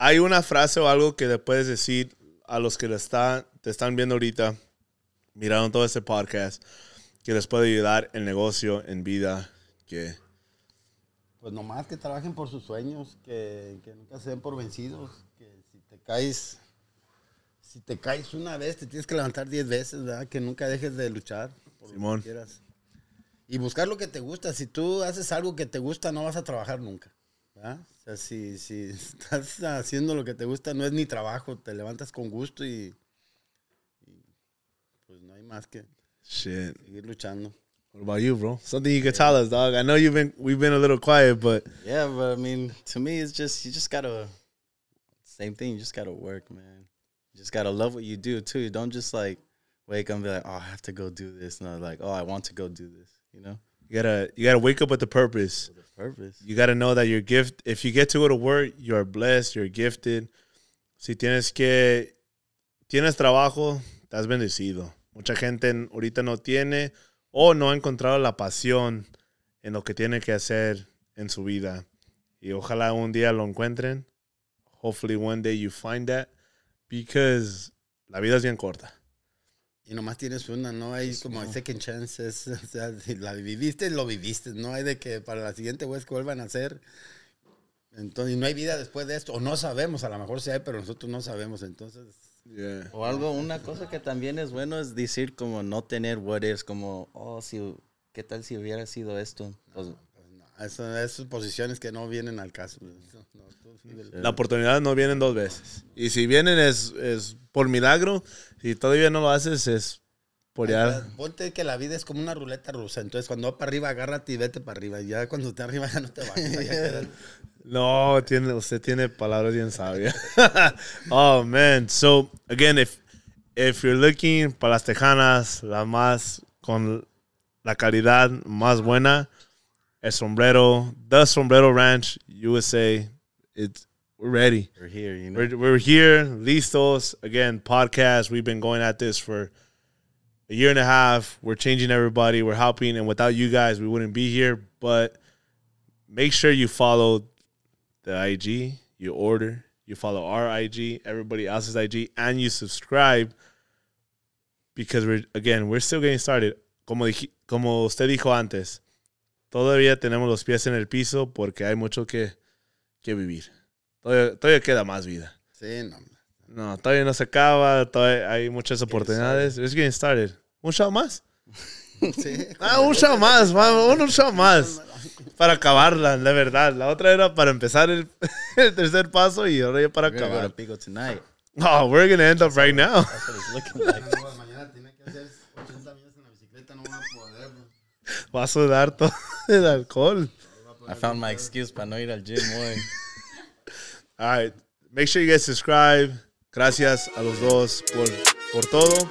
Hay una frase o algo que le puedes decir a los que le te están viendo ahorita, miraron todo este podcast que les puede ayudar en negocio, en vida, que... Pues nomás que trabajen por sus sueños, que, nunca se den por vencidos, que si te caes, si te caes una vez, te tienes que levantar diez veces, Que nunca dejes de luchar por lo que quieras. Y buscar lo que te gusta. Si tú haces algo que te gusta, no vas a trabajar nunca. O sea, si, estás haciendo lo que te gusta, no es ni trabajo, te levantas con gusto y, y pues no hay más que Shit. Seguir luchando. What about you, bro? Something you could yeah. tell us, dog. I know you've been we've been a little quiet, but yeah, but I mean, to me, it's just you just gotta same thing. You just gotta work, man. You just gotta love what you do too. You don't just like wake up and be like, oh, I have to go do this, and like, oh, I want to go do this. You know, you gotta you gotta wake up with the purpose. With the purpose. You gotta know that your gift. If you get to go to work, you are blessed. You're gifted. Si tienes que tienes trabajo, estás bendecido. Mucha gente ahorita no tiene o no ha encontrado la pasión en lo que tiene que hacer en su vida. Y ojalá un día lo encuentren. Hopefully one day you find that. Because la vida es bien corta. Y nomás tienes una, no hay como second chances. O sea, si la viviste, lo viviste. No hay de que para la siguiente vez que vuelvan a hacer. Entonces, no hay vida después de esto. O no sabemos, a lo mejor sí hay, pero nosotros no sabemos. Entonces, o algo, una cosa que también es bueno es decir como no tener what ifs, como, oh, si, ¿qué tal si hubiera sido esto? Pues, pues esas posiciones que no vienen al caso. la oportunidad no vienen dos veces. Y si vienen es, es por milagro, si todavía no lo haces es Ponte que la vida es como una ruleta rusa. Entonces, cuando va para arriba, agárrate y vete para arriba. Y ya cuando esté arriba, ya no te va no, tiene, usted tiene palabras bien sabias. oh, man. So, again, if, if you're looking para las tejanas, la más con la calidad más buena, el sombrero, the sombrero ranch, USA, it's, we're ready. We're here, you know. we're here, listos. Again, podcast. We've been going at this for a year and a half. We're changing everybody. We're helping, and without you guys, we wouldn't be here. But make sure you follow the IG. You order. You follow our IG, everybody else's IG, and you subscribe because we're again we're still getting started. Como como usted dijo antes, todavía tenemos los pies en el piso porque hay mucho que que vivir. Todavía, todavía queda más vida. Sí, no. No, todavía no se acaba, todavía hay muchas oportunidades. Let's getting started. ¿Un show más? Sí. Ah, un show más, un show más. Para acabarla, la verdad. La otra era para empezar el, tercer paso y ahora ya para we're acabar. Oh, we're gonna end up right now. va a poder. sudar todo el alcohol. I found my excuse para no ir al gym hoy. All right. Make sure you guys subscribe. Gracias a los dos por, todo.